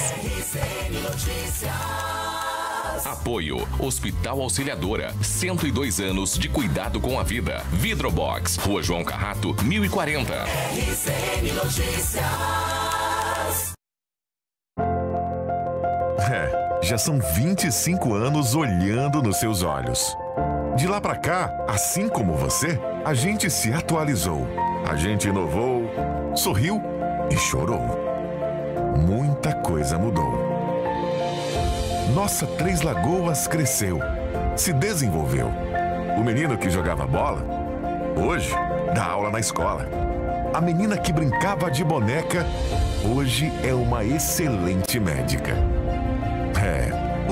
S1: Apoio Hospital Auxiliadora, 102 anos de cuidado com a vida. Vidrobox, Rua João Carrato, 1040. RCN Notícias. É, já são 25 anos olhando nos seus olhos. De lá para cá, assim como você, a gente se atualizou, a gente inovou, sorriu e chorou. Muita coisa mudou. Nossa Três Lagoas cresceu, se desenvolveu. O menino que jogava bola, hoje dá aula na escola. A menina que brincava de boneca, hoje é uma excelente médica.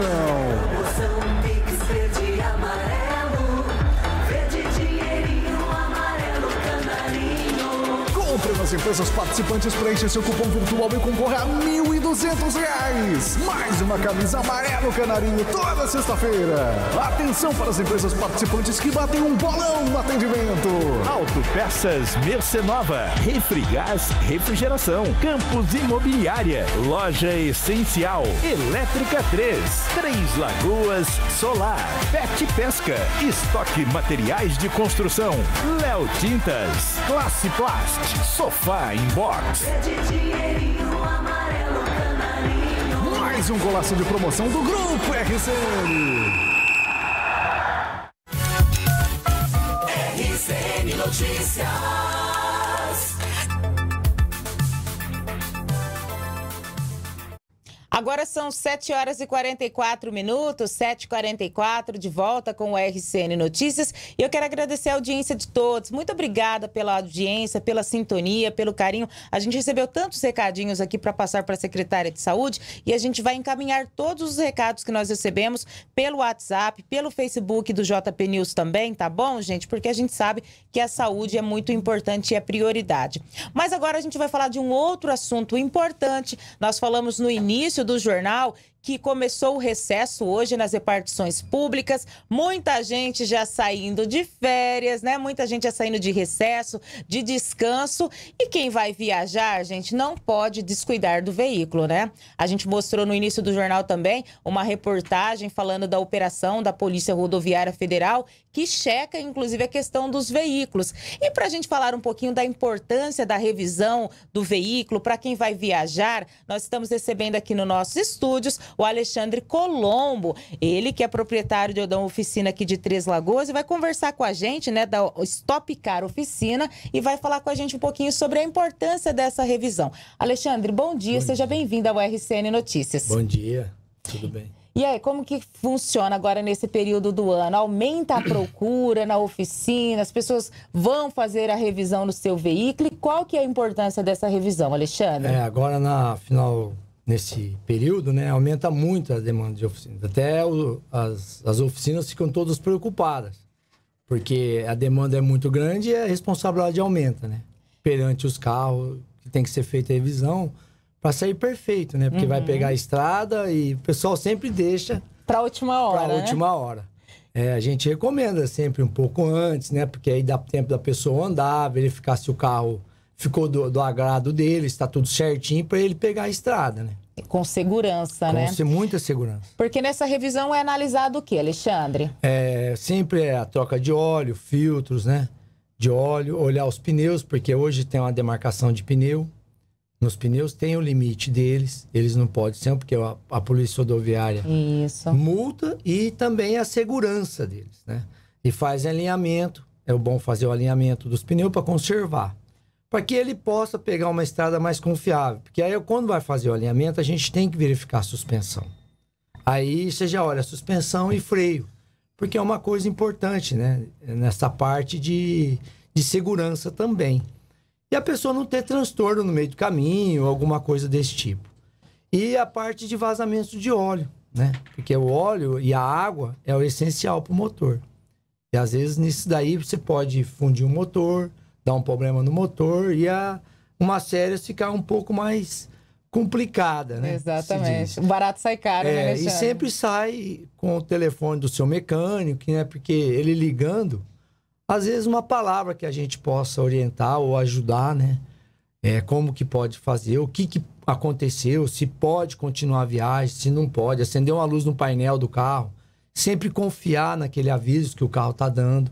S8: promoção.
S1: verde e amarelo, verde dinheirinho, amarelo canarinho.
S8: Compre nas empresas participantes, preencha seu cupom virtual e concorra a mil 200 reais. Mais uma camisa amarelo canarinho toda sexta-feira. Atenção para as empresas participantes que batem um bolão no atendimento. Autopeças Mercenova,
S6: Refrigás, Refrigeração, Campos Imobiliária, Loja Essencial, Elétrica 3, Três Lagoas, Solar, Pet Pesca, Estoque Materiais de Construção, Léo Tintas, Classe Plast, Sofá Inbox.
S1: É
S6: mais um golaço de promoção do Grupo RCN.
S1: RCN Notícias.
S2: Agora são 7 horas e 44 minutos, 7h44, de volta com o RCN Notícias. E eu quero agradecer a audiência de todos. Muito obrigada pela audiência, pela sintonia, pelo carinho. A gente recebeu tantos recadinhos aqui para passar para a secretária de Saúde e a gente vai encaminhar todos os recados que nós recebemos pelo WhatsApp, pelo Facebook do JP News também, tá bom, gente? Porque a gente sabe que a saúde é muito importante e é prioridade. Mas agora a gente vai falar de um outro assunto importante. Nós falamos no início do jornal que começou o recesso hoje nas repartições públicas. Muita gente já saindo de férias, né? Muita gente já saindo de recesso, de descanso. E quem vai viajar, gente, não pode descuidar do veículo, né? A gente mostrou no início do jornal também uma reportagem falando da operação da Polícia Rodoviária Federal, que checa, inclusive, a questão dos veículos. E para a gente falar um pouquinho da importância da revisão do veículo para quem vai viajar, nós estamos recebendo aqui nos nossos estúdios o Alexandre Colombo, ele que é proprietário de, uma oficina aqui de Três Lagoas e vai conversar com a gente, né, da Stop Car Oficina e vai falar com a gente um pouquinho sobre a importância dessa revisão. Alexandre, bom dia, bom seja bem-vindo ao RCN Notícias. Bom dia, tudo bem. E aí, como que funciona agora nesse período do ano? Aumenta a procura na oficina, as pessoas vão fazer a revisão no seu veículo. E qual que é a importância dessa revisão, Alexandre? É,
S10: agora na final nesse período, né, aumenta muito a demanda de oficinas. Até o, as, as oficinas ficam todas preocupadas, porque a demanda é muito grande e a responsabilidade aumenta, né? Perante os carros, que tem que ser feita a revisão para sair perfeito, né? Porque uhum. vai pegar a estrada e o pessoal sempre deixa para última hora. Para né? última hora. É, a gente recomenda sempre um pouco antes, né? Porque aí dá tempo da pessoa andar, verificar se o carro ficou do, do agrado dele, está tudo certinho para ele pegar a estrada, né?
S2: Com segurança, Com né? Com
S10: muita segurança.
S2: Porque nessa revisão é analisado o que, Alexandre?
S10: É, sempre é a troca de óleo, filtros, né? De óleo, olhar os pneus, porque hoje tem uma demarcação de pneu. Nos pneus tem o limite deles, eles não podem ser, porque a, a polícia rodoviária Isso. multa e também a segurança deles, né? E faz alinhamento, é bom fazer o alinhamento dos pneus para conservar para que ele possa pegar uma estrada mais confiável. Porque aí, quando vai fazer o alinhamento, a gente tem que verificar a suspensão. Aí você já olha suspensão e freio, porque é uma coisa importante, né? Nessa parte de, de segurança também. E a pessoa não ter transtorno no meio do caminho, alguma coisa desse tipo. E a parte de vazamento de óleo, né? Porque o óleo e a água é o essencial para o motor. E às vezes nisso daí você pode fundir o um motor, dar um problema no motor e a, uma série ficar um pouco mais complicada, né? Exatamente. O barato sai
S2: caro, né, é, né, Alexandre? E sempre
S10: sai com o telefone do seu mecânico, né? Porque ele ligando, às vezes uma palavra que a gente possa orientar ou ajudar, né? É, como que pode fazer, o que, que aconteceu, se pode continuar a viagem, se não pode, acender uma luz no painel do carro, sempre confiar naquele aviso que o carro está dando,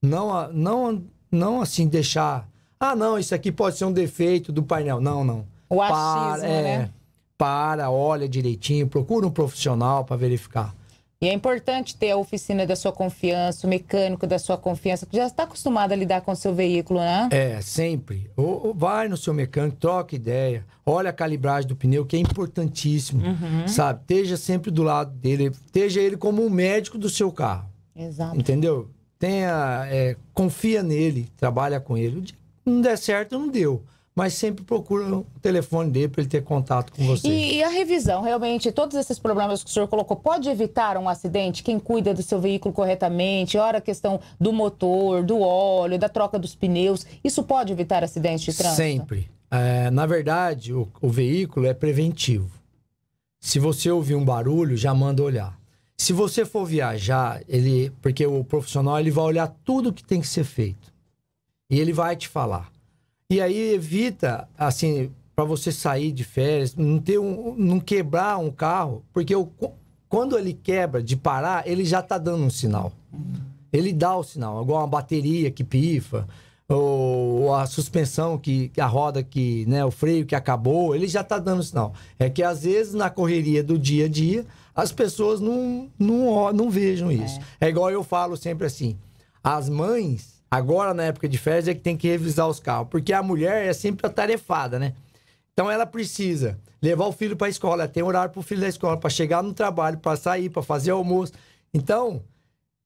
S10: não, não não assim deixar. Ah, não, isso aqui pode ser um defeito do painel. Não, não. O achismo, para, é, né? Para, olha direitinho, procura um profissional para verificar.
S2: E é importante ter a oficina da sua confiança, o mecânico da sua confiança, que já está acostumado a lidar com o seu veículo, né? É,
S10: sempre. Ou, ou vai no seu mecânico, troca ideia, olha a calibragem do pneu, que é importantíssimo, uhum. sabe? Esteja sempre do lado dele, esteja ele como um médico do seu carro. Exato. Entendeu? tenha é, confia nele, trabalha com ele. Não der certo, não deu mas sempre procura o telefone dele para ele ter contato com você. E,
S2: e, a revisão, realmente, todos esses problemas que o senhor colocou, pode evitar um acidente? Quem cuida do seu veículo corretamente, ora a questão do motor, do óleo, da troca dos pneus, isso pode evitar acidentes de trânsito?
S10: Sempre. É, na verdade, o, o veículo é preventivo. Se você ouvir um barulho, já manda olhar. Se você for viajar, ele, porque o profissional ele vai olhar tudo que tem que ser feito e ele vai te falar. E aí evita, assim, para você sair de férias, não ter um, não quebrar um carro, porque o, quando ele quebra de parar, ele já tá dando um sinal. Ele dá o sinal, igual uma bateria que pifa, ou, a suspensão que a roda que, né, o freio que acabou, ele já tá dando sinal. É que às vezes na correria do dia a dia as pessoas não, não, não vejam é. isso. É. é igual eu falo sempre assim: as mães, agora na época de férias, é que tem que revisar os carros, porque a mulher é sempre atarefada, né? Então ela precisa levar o filho para a escola, tem horário para o filho da escola, para chegar no trabalho, para sair, para fazer almoço. Então,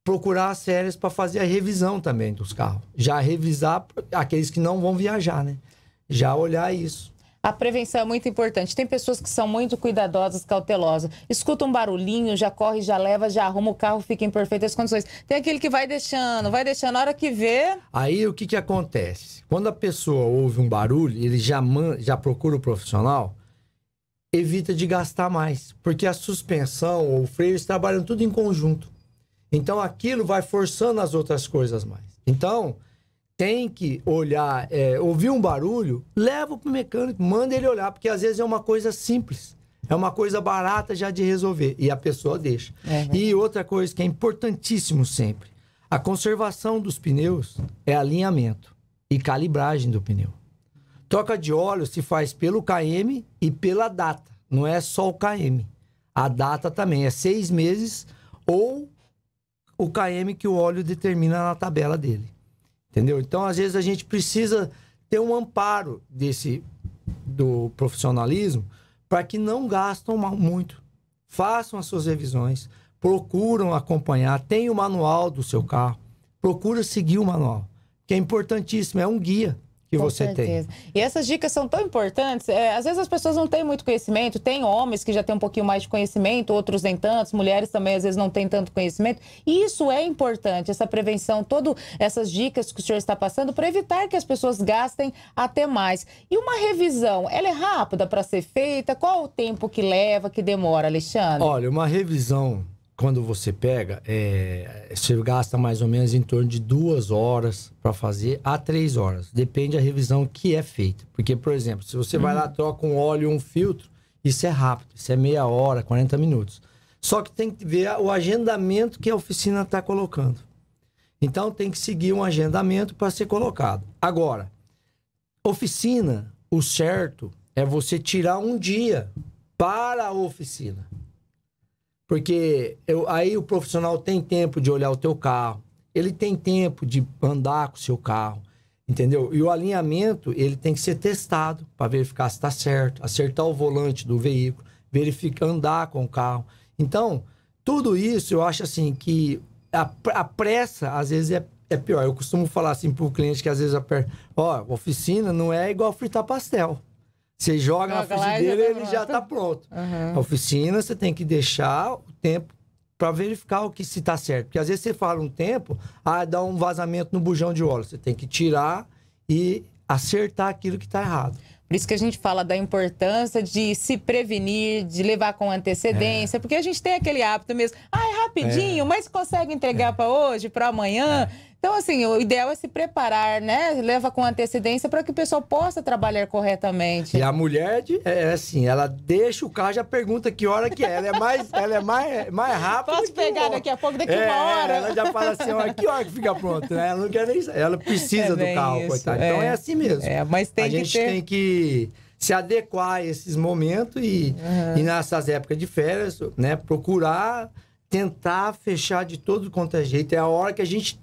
S10: procurar as férias para fazer a revisão também dos carros. Já revisar aqueles que não vão viajar, né?
S2: Já olhar isso. A prevenção é muito importante. Tem pessoas que são muito cuidadosas, cautelosas. Escuta um barulhinho, já corre, já leva, já arruma o carro, fica em perfeitas condições. Tem aquele que vai deixando, vai deixando, a hora que vê.
S10: Aí o que, que acontece? Quando a pessoa ouve um barulho, ele já, man... já procura o profissional, evita de gastar mais. Porque a suspensão ou o freio eles trabalham tudo em conjunto. Então aquilo vai forçando as outras coisas mais. Então, tem que olhar, é, ouvir um barulho, leva pro mecânico, manda ele olhar, porque às vezes é uma coisa simples. É uma coisa barata já de resolver. E a pessoa deixa. É, e outra coisa que é importantíssimo sempre: a conservação dos pneus é alinhamento e calibragem do pneu. Troca de óleo se faz pelo KM e pela data. Não é só o KM. A data também é seis meses ou o KM que o óleo determina na tabela dele. Entendeu? Então, às vezes, a gente precisa ter um amparo desse do profissionalismo para que não gastam muito. Façam as suas revisões, procuram acompanhar, tem o manual do seu carro, procura seguir o manual, que é importantíssimo, é um guia que Com você certeza.
S2: tem. E essas dicas são tão importantes. É, às vezes as pessoas não têm muito conhecimento. Tem homens que já têm um pouquinho mais de conhecimento, outros nem tantos. Mulheres também às vezes não têm tanto conhecimento. E isso é importante, essa prevenção, todas essas dicas que o senhor está passando para evitar que as pessoas gastem até mais. E uma revisão, ela é rápida para ser feita? Qual o tempo que leva, que demora, Alexandre? Olha,
S10: uma revisão quando você pega, é, você gasta mais ou menos em torno de duas horas para fazer a três horas. Depende da revisão que é feita. Porque, por exemplo, se você vai lá, uhum. troca um óleo, um filtro, isso é rápido, isso é meia hora, 40 minutos. Só que tem que ver o agendamento que a oficina está colocando. Então tem que seguir um agendamento para ser colocado. Agora, oficina, o certo é você tirar um dia para a oficina. Porque eu, aí o profissional tem tempo de olhar o teu carro, ele tem tempo de andar com o seu carro, entendeu? E o alinhamento, ele tem que ser testado para verificar se está certo, acertar o volante do veículo, verificar andar com o carro. Então, tudo isso eu acho assim que a, a pressa às vezes é, é pior. Eu costumo falar assim para o cliente que às vezes aperta, ó, oficina não é igual fritar pastel. Você joga na frigideira e ele já está pronto. Uhum. A oficina você tem que deixar o tempo para verificar o que se está certo. Porque às vezes você fala um tempo, ah, dá um vazamento no bujão de óleo. Você tem que tirar e acertar aquilo que está errado.
S2: Por isso que a gente fala da importância de se prevenir, de levar com antecedência, é. porque a gente tem aquele hábito mesmo, ah, é rapidinho, é. mas consegue entregar é. para hoje, para amanhã. É. Então, assim, o ideal é se preparar, né? Leva com antecedência para que o pessoal possa trabalhar corretamente.
S10: E a mulher, é, é assim, ela deixa o carro já pergunta que hora que é. Ela é mais, ela é mais, mais rápida.
S2: Posso pegar daqui a pouco, daqui é, uma hora. Ela já fala assim, ó,
S10: que hora que fica pronto? Né? Ela não quer nem Ela precisa é do carro, isso, coitado. Então é. é assim mesmo. É, mas tem a que gente ter... tem que se adequar a esses momentos e, uhum. e nessas épocas de férias, né, procurar tentar fechar de todo quanto é jeito. É a hora que a gente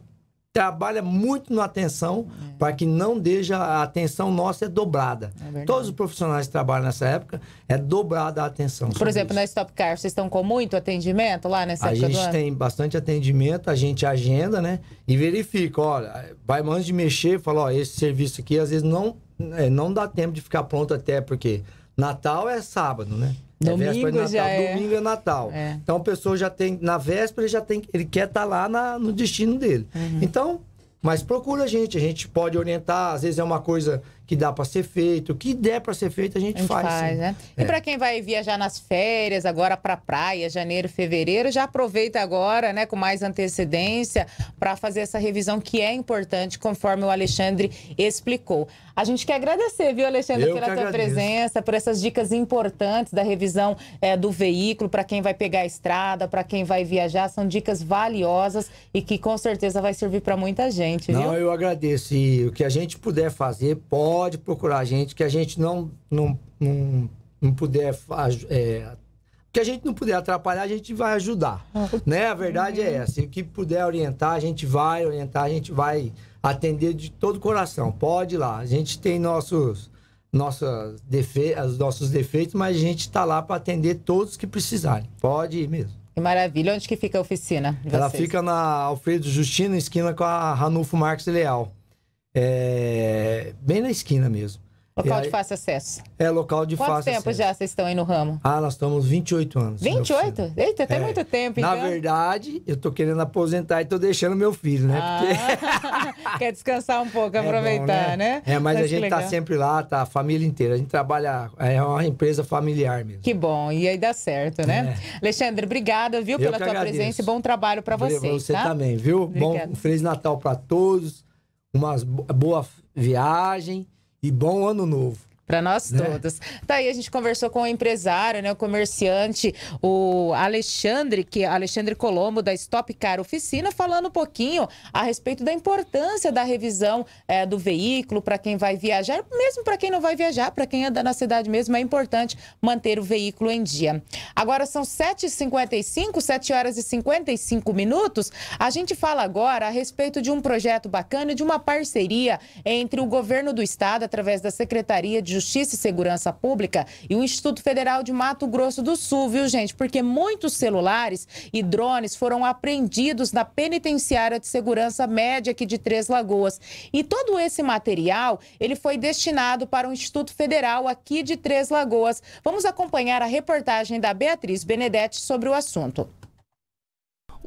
S10: trabalha muito na atenção é. para que não deixe a atenção nossa é dobrada. É Todos os profissionais que trabalham nessa época é dobrada a atenção. Por exemplo,
S2: isso. na Stop Car, vocês estão com muito atendimento lá nessa a época? A gente
S10: tem bastante atendimento, a gente agenda, né? E verifica, olha, vai antes de mexer, fala, ó, esse serviço aqui às vezes não, é, não dá tempo de ficar pronto até porque Natal é sábado, né? É Domingo é de Natal. Já é... Domingo é Natal. É. Então a pessoa já tem. Na véspera ele já tem. Ele quer estar tá lá na, no destino dele. Uhum. Então, mas procura a gente, a gente pode orientar, às vezes é uma coisa que dá para ser feito, o que der para ser feito a gente, a gente faz. faz né? É. E para
S2: quem vai viajar nas férias, agora para praia, janeiro, fevereiro, já aproveita agora, né, com mais antecedência para fazer essa revisão que é importante, conforme o Alexandre explicou. A gente quer agradecer, viu, Alexandre, Eu pela sua presença, por essas dicas importantes da revisão é, do veículo para quem vai pegar a estrada, para quem vai viajar, são dicas valiosas e que com certeza vai servir para muita gente, Não,
S10: eu agradeço. E o que a gente puder fazer, pode pode procurar a gente, que a gente não, não, não, não puder é, que a gente não puder atrapalhar, a gente vai ajudar. Uhum. né? A verdade é essa. E o que puder orientar, a gente vai orientar, a gente vai atender de todo o coração. Pode ir lá. A gente tem nossos, nossas defe... os nossos defeitos, mas a gente está lá para atender todos que precisarem.
S2: Pode ir mesmo. Que maravilha. Onde que fica a oficina? Ela
S10: fica na Alfredo Justino, esquina com a Ranulfo Marques Leal. É, bem na esquina mesmo. Local aí, de fácil acesso. É, local de Quanto fácil acesso. Quanto tempo já
S2: vocês estão aí no ramo?
S10: Ah, nós estamos 28 anos. 28?
S2: Eita, até é. muito tempo, então. Na
S10: verdade, eu tô querendo aposentar e tô deixando meu filho, né?
S2: Ah, Porque... Quer descansar um pouco, é aproveitar, bom, né? né? É, mas, mas a gente tá sempre lá, tá? A família inteira. A gente
S10: trabalha, é uma empresa familiar mesmo.
S2: Que bom, e aí dá certo, né? É. Alexandre, obrigada, viu, eu pela tua agradeço. presença e bom trabalho para vocês, Você tá? também,
S10: viu? Obrigada. Bom, um Feliz
S2: Natal para todos uma boa viagem e bom ano novo. Para nós né? todos. Daí tá a gente conversou com o empresário, né, o comerciante, o Alexandre, que é Alexandre Colombo da Stop Car Oficina, falando um pouquinho a respeito da importância da revisão é, do veículo para quem vai viajar, mesmo para quem não vai viajar, para quem anda na cidade mesmo, é importante manter o veículo em dia. Agora são 7h55, 7 horas e 55 minutos. A gente fala agora a respeito de um projeto bacana, de uma parceria entre o governo do estado, através da Secretaria de Justiça e Segurança Pública e o Instituto Federal de Mato Grosso do Sul, viu, gente? Porque muitos celulares e drones foram apreendidos na penitenciária de segurança média aqui de Três Lagoas. E todo esse material, ele foi destinado para o Instituto Federal aqui de Três Lagoas. Vamos acompanhar a reportagem da Beatriz Benedetti sobre o assunto.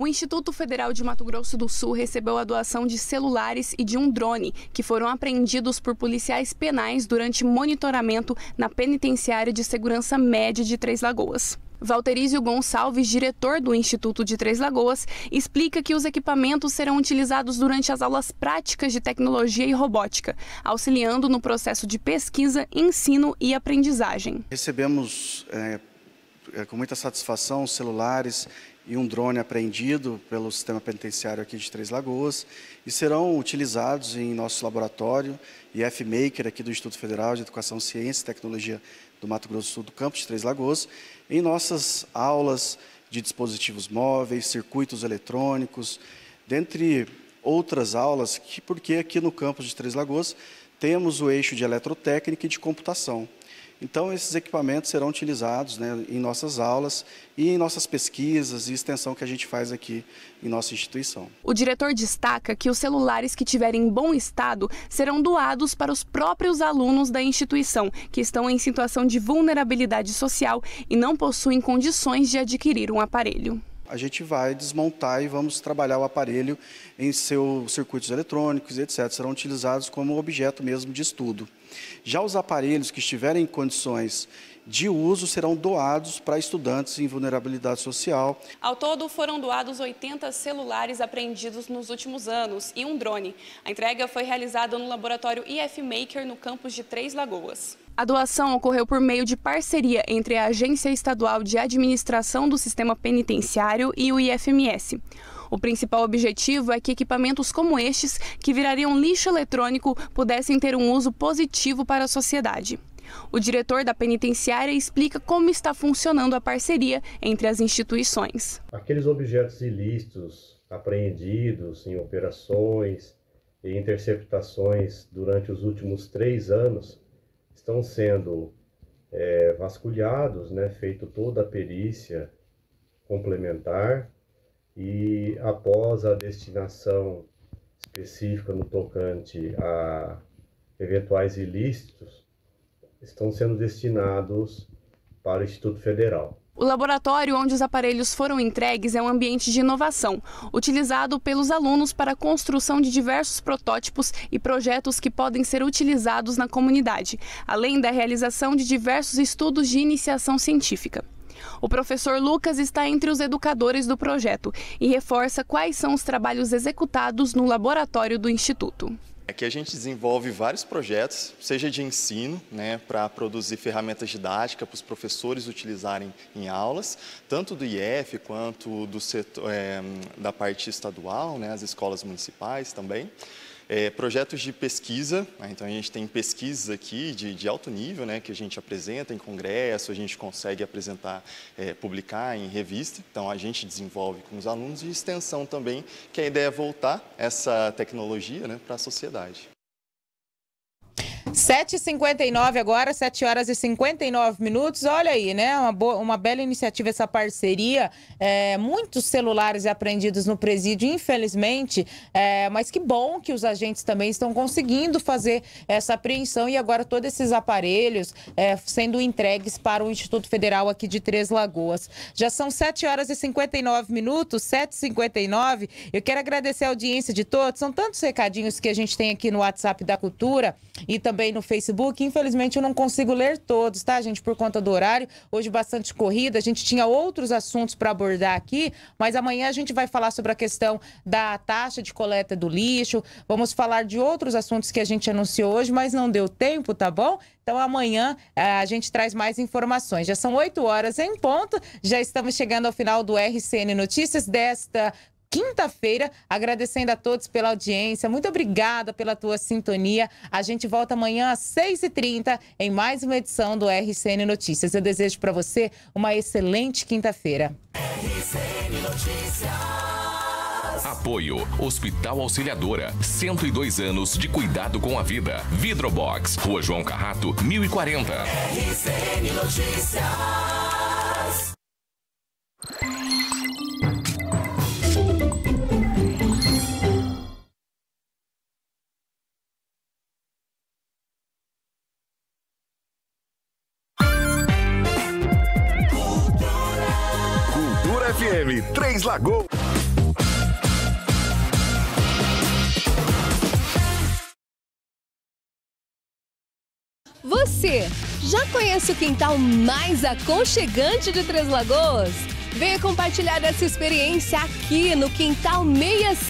S4: O Instituto Federal de Mato Grosso do Sul recebeu a doação de celulares e de um drone, que foram apreendidos por policiais penais durante monitoramento na penitenciária de segurança média de Três Lagoas. Valterizio Gonçalves, diretor do Instituto de Três Lagoas, explica que os equipamentos serão utilizados durante as aulas práticas de tecnologia e robótica, auxiliando no processo de pesquisa, ensino e aprendizagem.
S8: Recebemos é, com muita satisfação celulares e um drone apreendido pelo sistema penitenciário aqui de Três Lagoas e serão utilizados em nosso laboratório e F Maker aqui do Instituto Federal de Educação, Ciência e Tecnologia do Mato Grosso do Sul do campus de Três Lagoas em nossas aulas de dispositivos móveis, circuitos eletrônicos, dentre outras aulas, que, porque aqui no campus de Três Lagoas temos o eixo de eletrotécnica e de computação. Então, esses equipamentos serão utilizados né, em nossas aulas e em nossas pesquisas e extensão que a gente faz aqui em nossa instituição.
S4: O diretor destaca que os celulares que tiverem bom estado serão doados para os próprios alunos da instituição, que estão em situação de vulnerabilidade social e não possuem condições de adquirir um aparelho
S8: a gente vai desmontar e vamos trabalhar o aparelho em seus circuitos eletrônicos, etc. Serão utilizados como objeto mesmo de estudo. Já os aparelhos que estiverem em condições de uso serão doados para estudantes em vulnerabilidade social.
S4: Ao todo, foram doados 80 celulares apreendidos nos últimos anos e um drone. A entrega foi realizada no laboratório IF Maker, no campus de Três Lagoas. A doação ocorreu por meio de parceria entre a Agência Estadual de Administração do Sistema Penitenciário e o IFMS. O principal objetivo é que equipamentos como estes, que virariam lixo eletrônico, pudessem ter um uso positivo para a sociedade. O diretor da penitenciária explica como está funcionando a parceria entre as instituições.
S6: Aqueles objetos ilícitos apreendidos em operações e interceptações durante os últimos três anos estão sendo é, vasculhados, né, feito toda a perícia complementar e após a destinação específica no tocante a eventuais ilícitos, estão sendo destinados para o Instituto Federal.
S4: O laboratório onde os aparelhos foram entregues é um ambiente de inovação, utilizado pelos alunos para a construção de diversos protótipos e projetos que podem ser utilizados na comunidade, além da realização de diversos estudos de iniciação científica. O professor Lucas está entre os educadores do projeto e reforça quais são os trabalhos executados no laboratório do Instituto.
S5: Aqui a gente desenvolve vários projetos, seja de ensino, né, para produzir ferramentas didáticas para os professores utilizarem em aulas, tanto do IF quanto do setor, é, da parte estadual, né, as escolas municipais também. É, projetos de pesquisa, né? então a gente tem pesquisas aqui de, de, alto nível, né, que a gente apresenta em congresso, a gente consegue apresentar, é, publicar em revista, então a gente desenvolve com os alunos e extensão também, que a ideia é voltar essa tecnologia né, para a sociedade.
S2: 7h59 agora, 7 horas e 59 minutos. Olha aí, né? Uma, boa, uma bela iniciativa essa parceria. É, muitos celulares apreendidos no presídio, infelizmente. É, mas que bom que os agentes também estão conseguindo fazer essa apreensão e agora todos esses aparelhos é, sendo entregues para o Instituto Federal aqui de Três Lagoas. Já são 7 horas e 59 minutos, 7h59. Eu quero agradecer a audiência de todos. São tantos recadinhos que a gente tem aqui no WhatsApp da Cultura e também também no Facebook. Infelizmente, eu não consigo ler todos, tá, gente? Por conta do horário. Hoje, bastante corrida. A gente tinha outros assuntos para abordar aqui, mas amanhã a gente vai falar sobre a questão da taxa de coleta do lixo. Vamos falar de outros assuntos que a gente anunciou hoje, mas não deu tempo, tá bom? Então, amanhã eh, a gente traz mais informações. Já são 8 horas em ponto. Já estamos chegando ao final do RCN Notícias desta quinta-feira. Agradecendo a todos pela audiência. Muito obrigada pela tua sintonia. A gente volta amanhã às 6h30 em mais uma edição do RCN Notícias. Eu desejo para você uma excelente quinta-feira.
S1: RCN Notícias. Apoio Hospital Auxiliadora. 102 anos de cuidado com a vida. Vidrobox. Rua João Carrato, 1040. RCN Notícias. FM, Três Lagoas.
S7: Você
S9: já conhece o quintal mais aconchegante de Três Lagoas? Venha compartilhar essa experiência aqui no Quintal 65.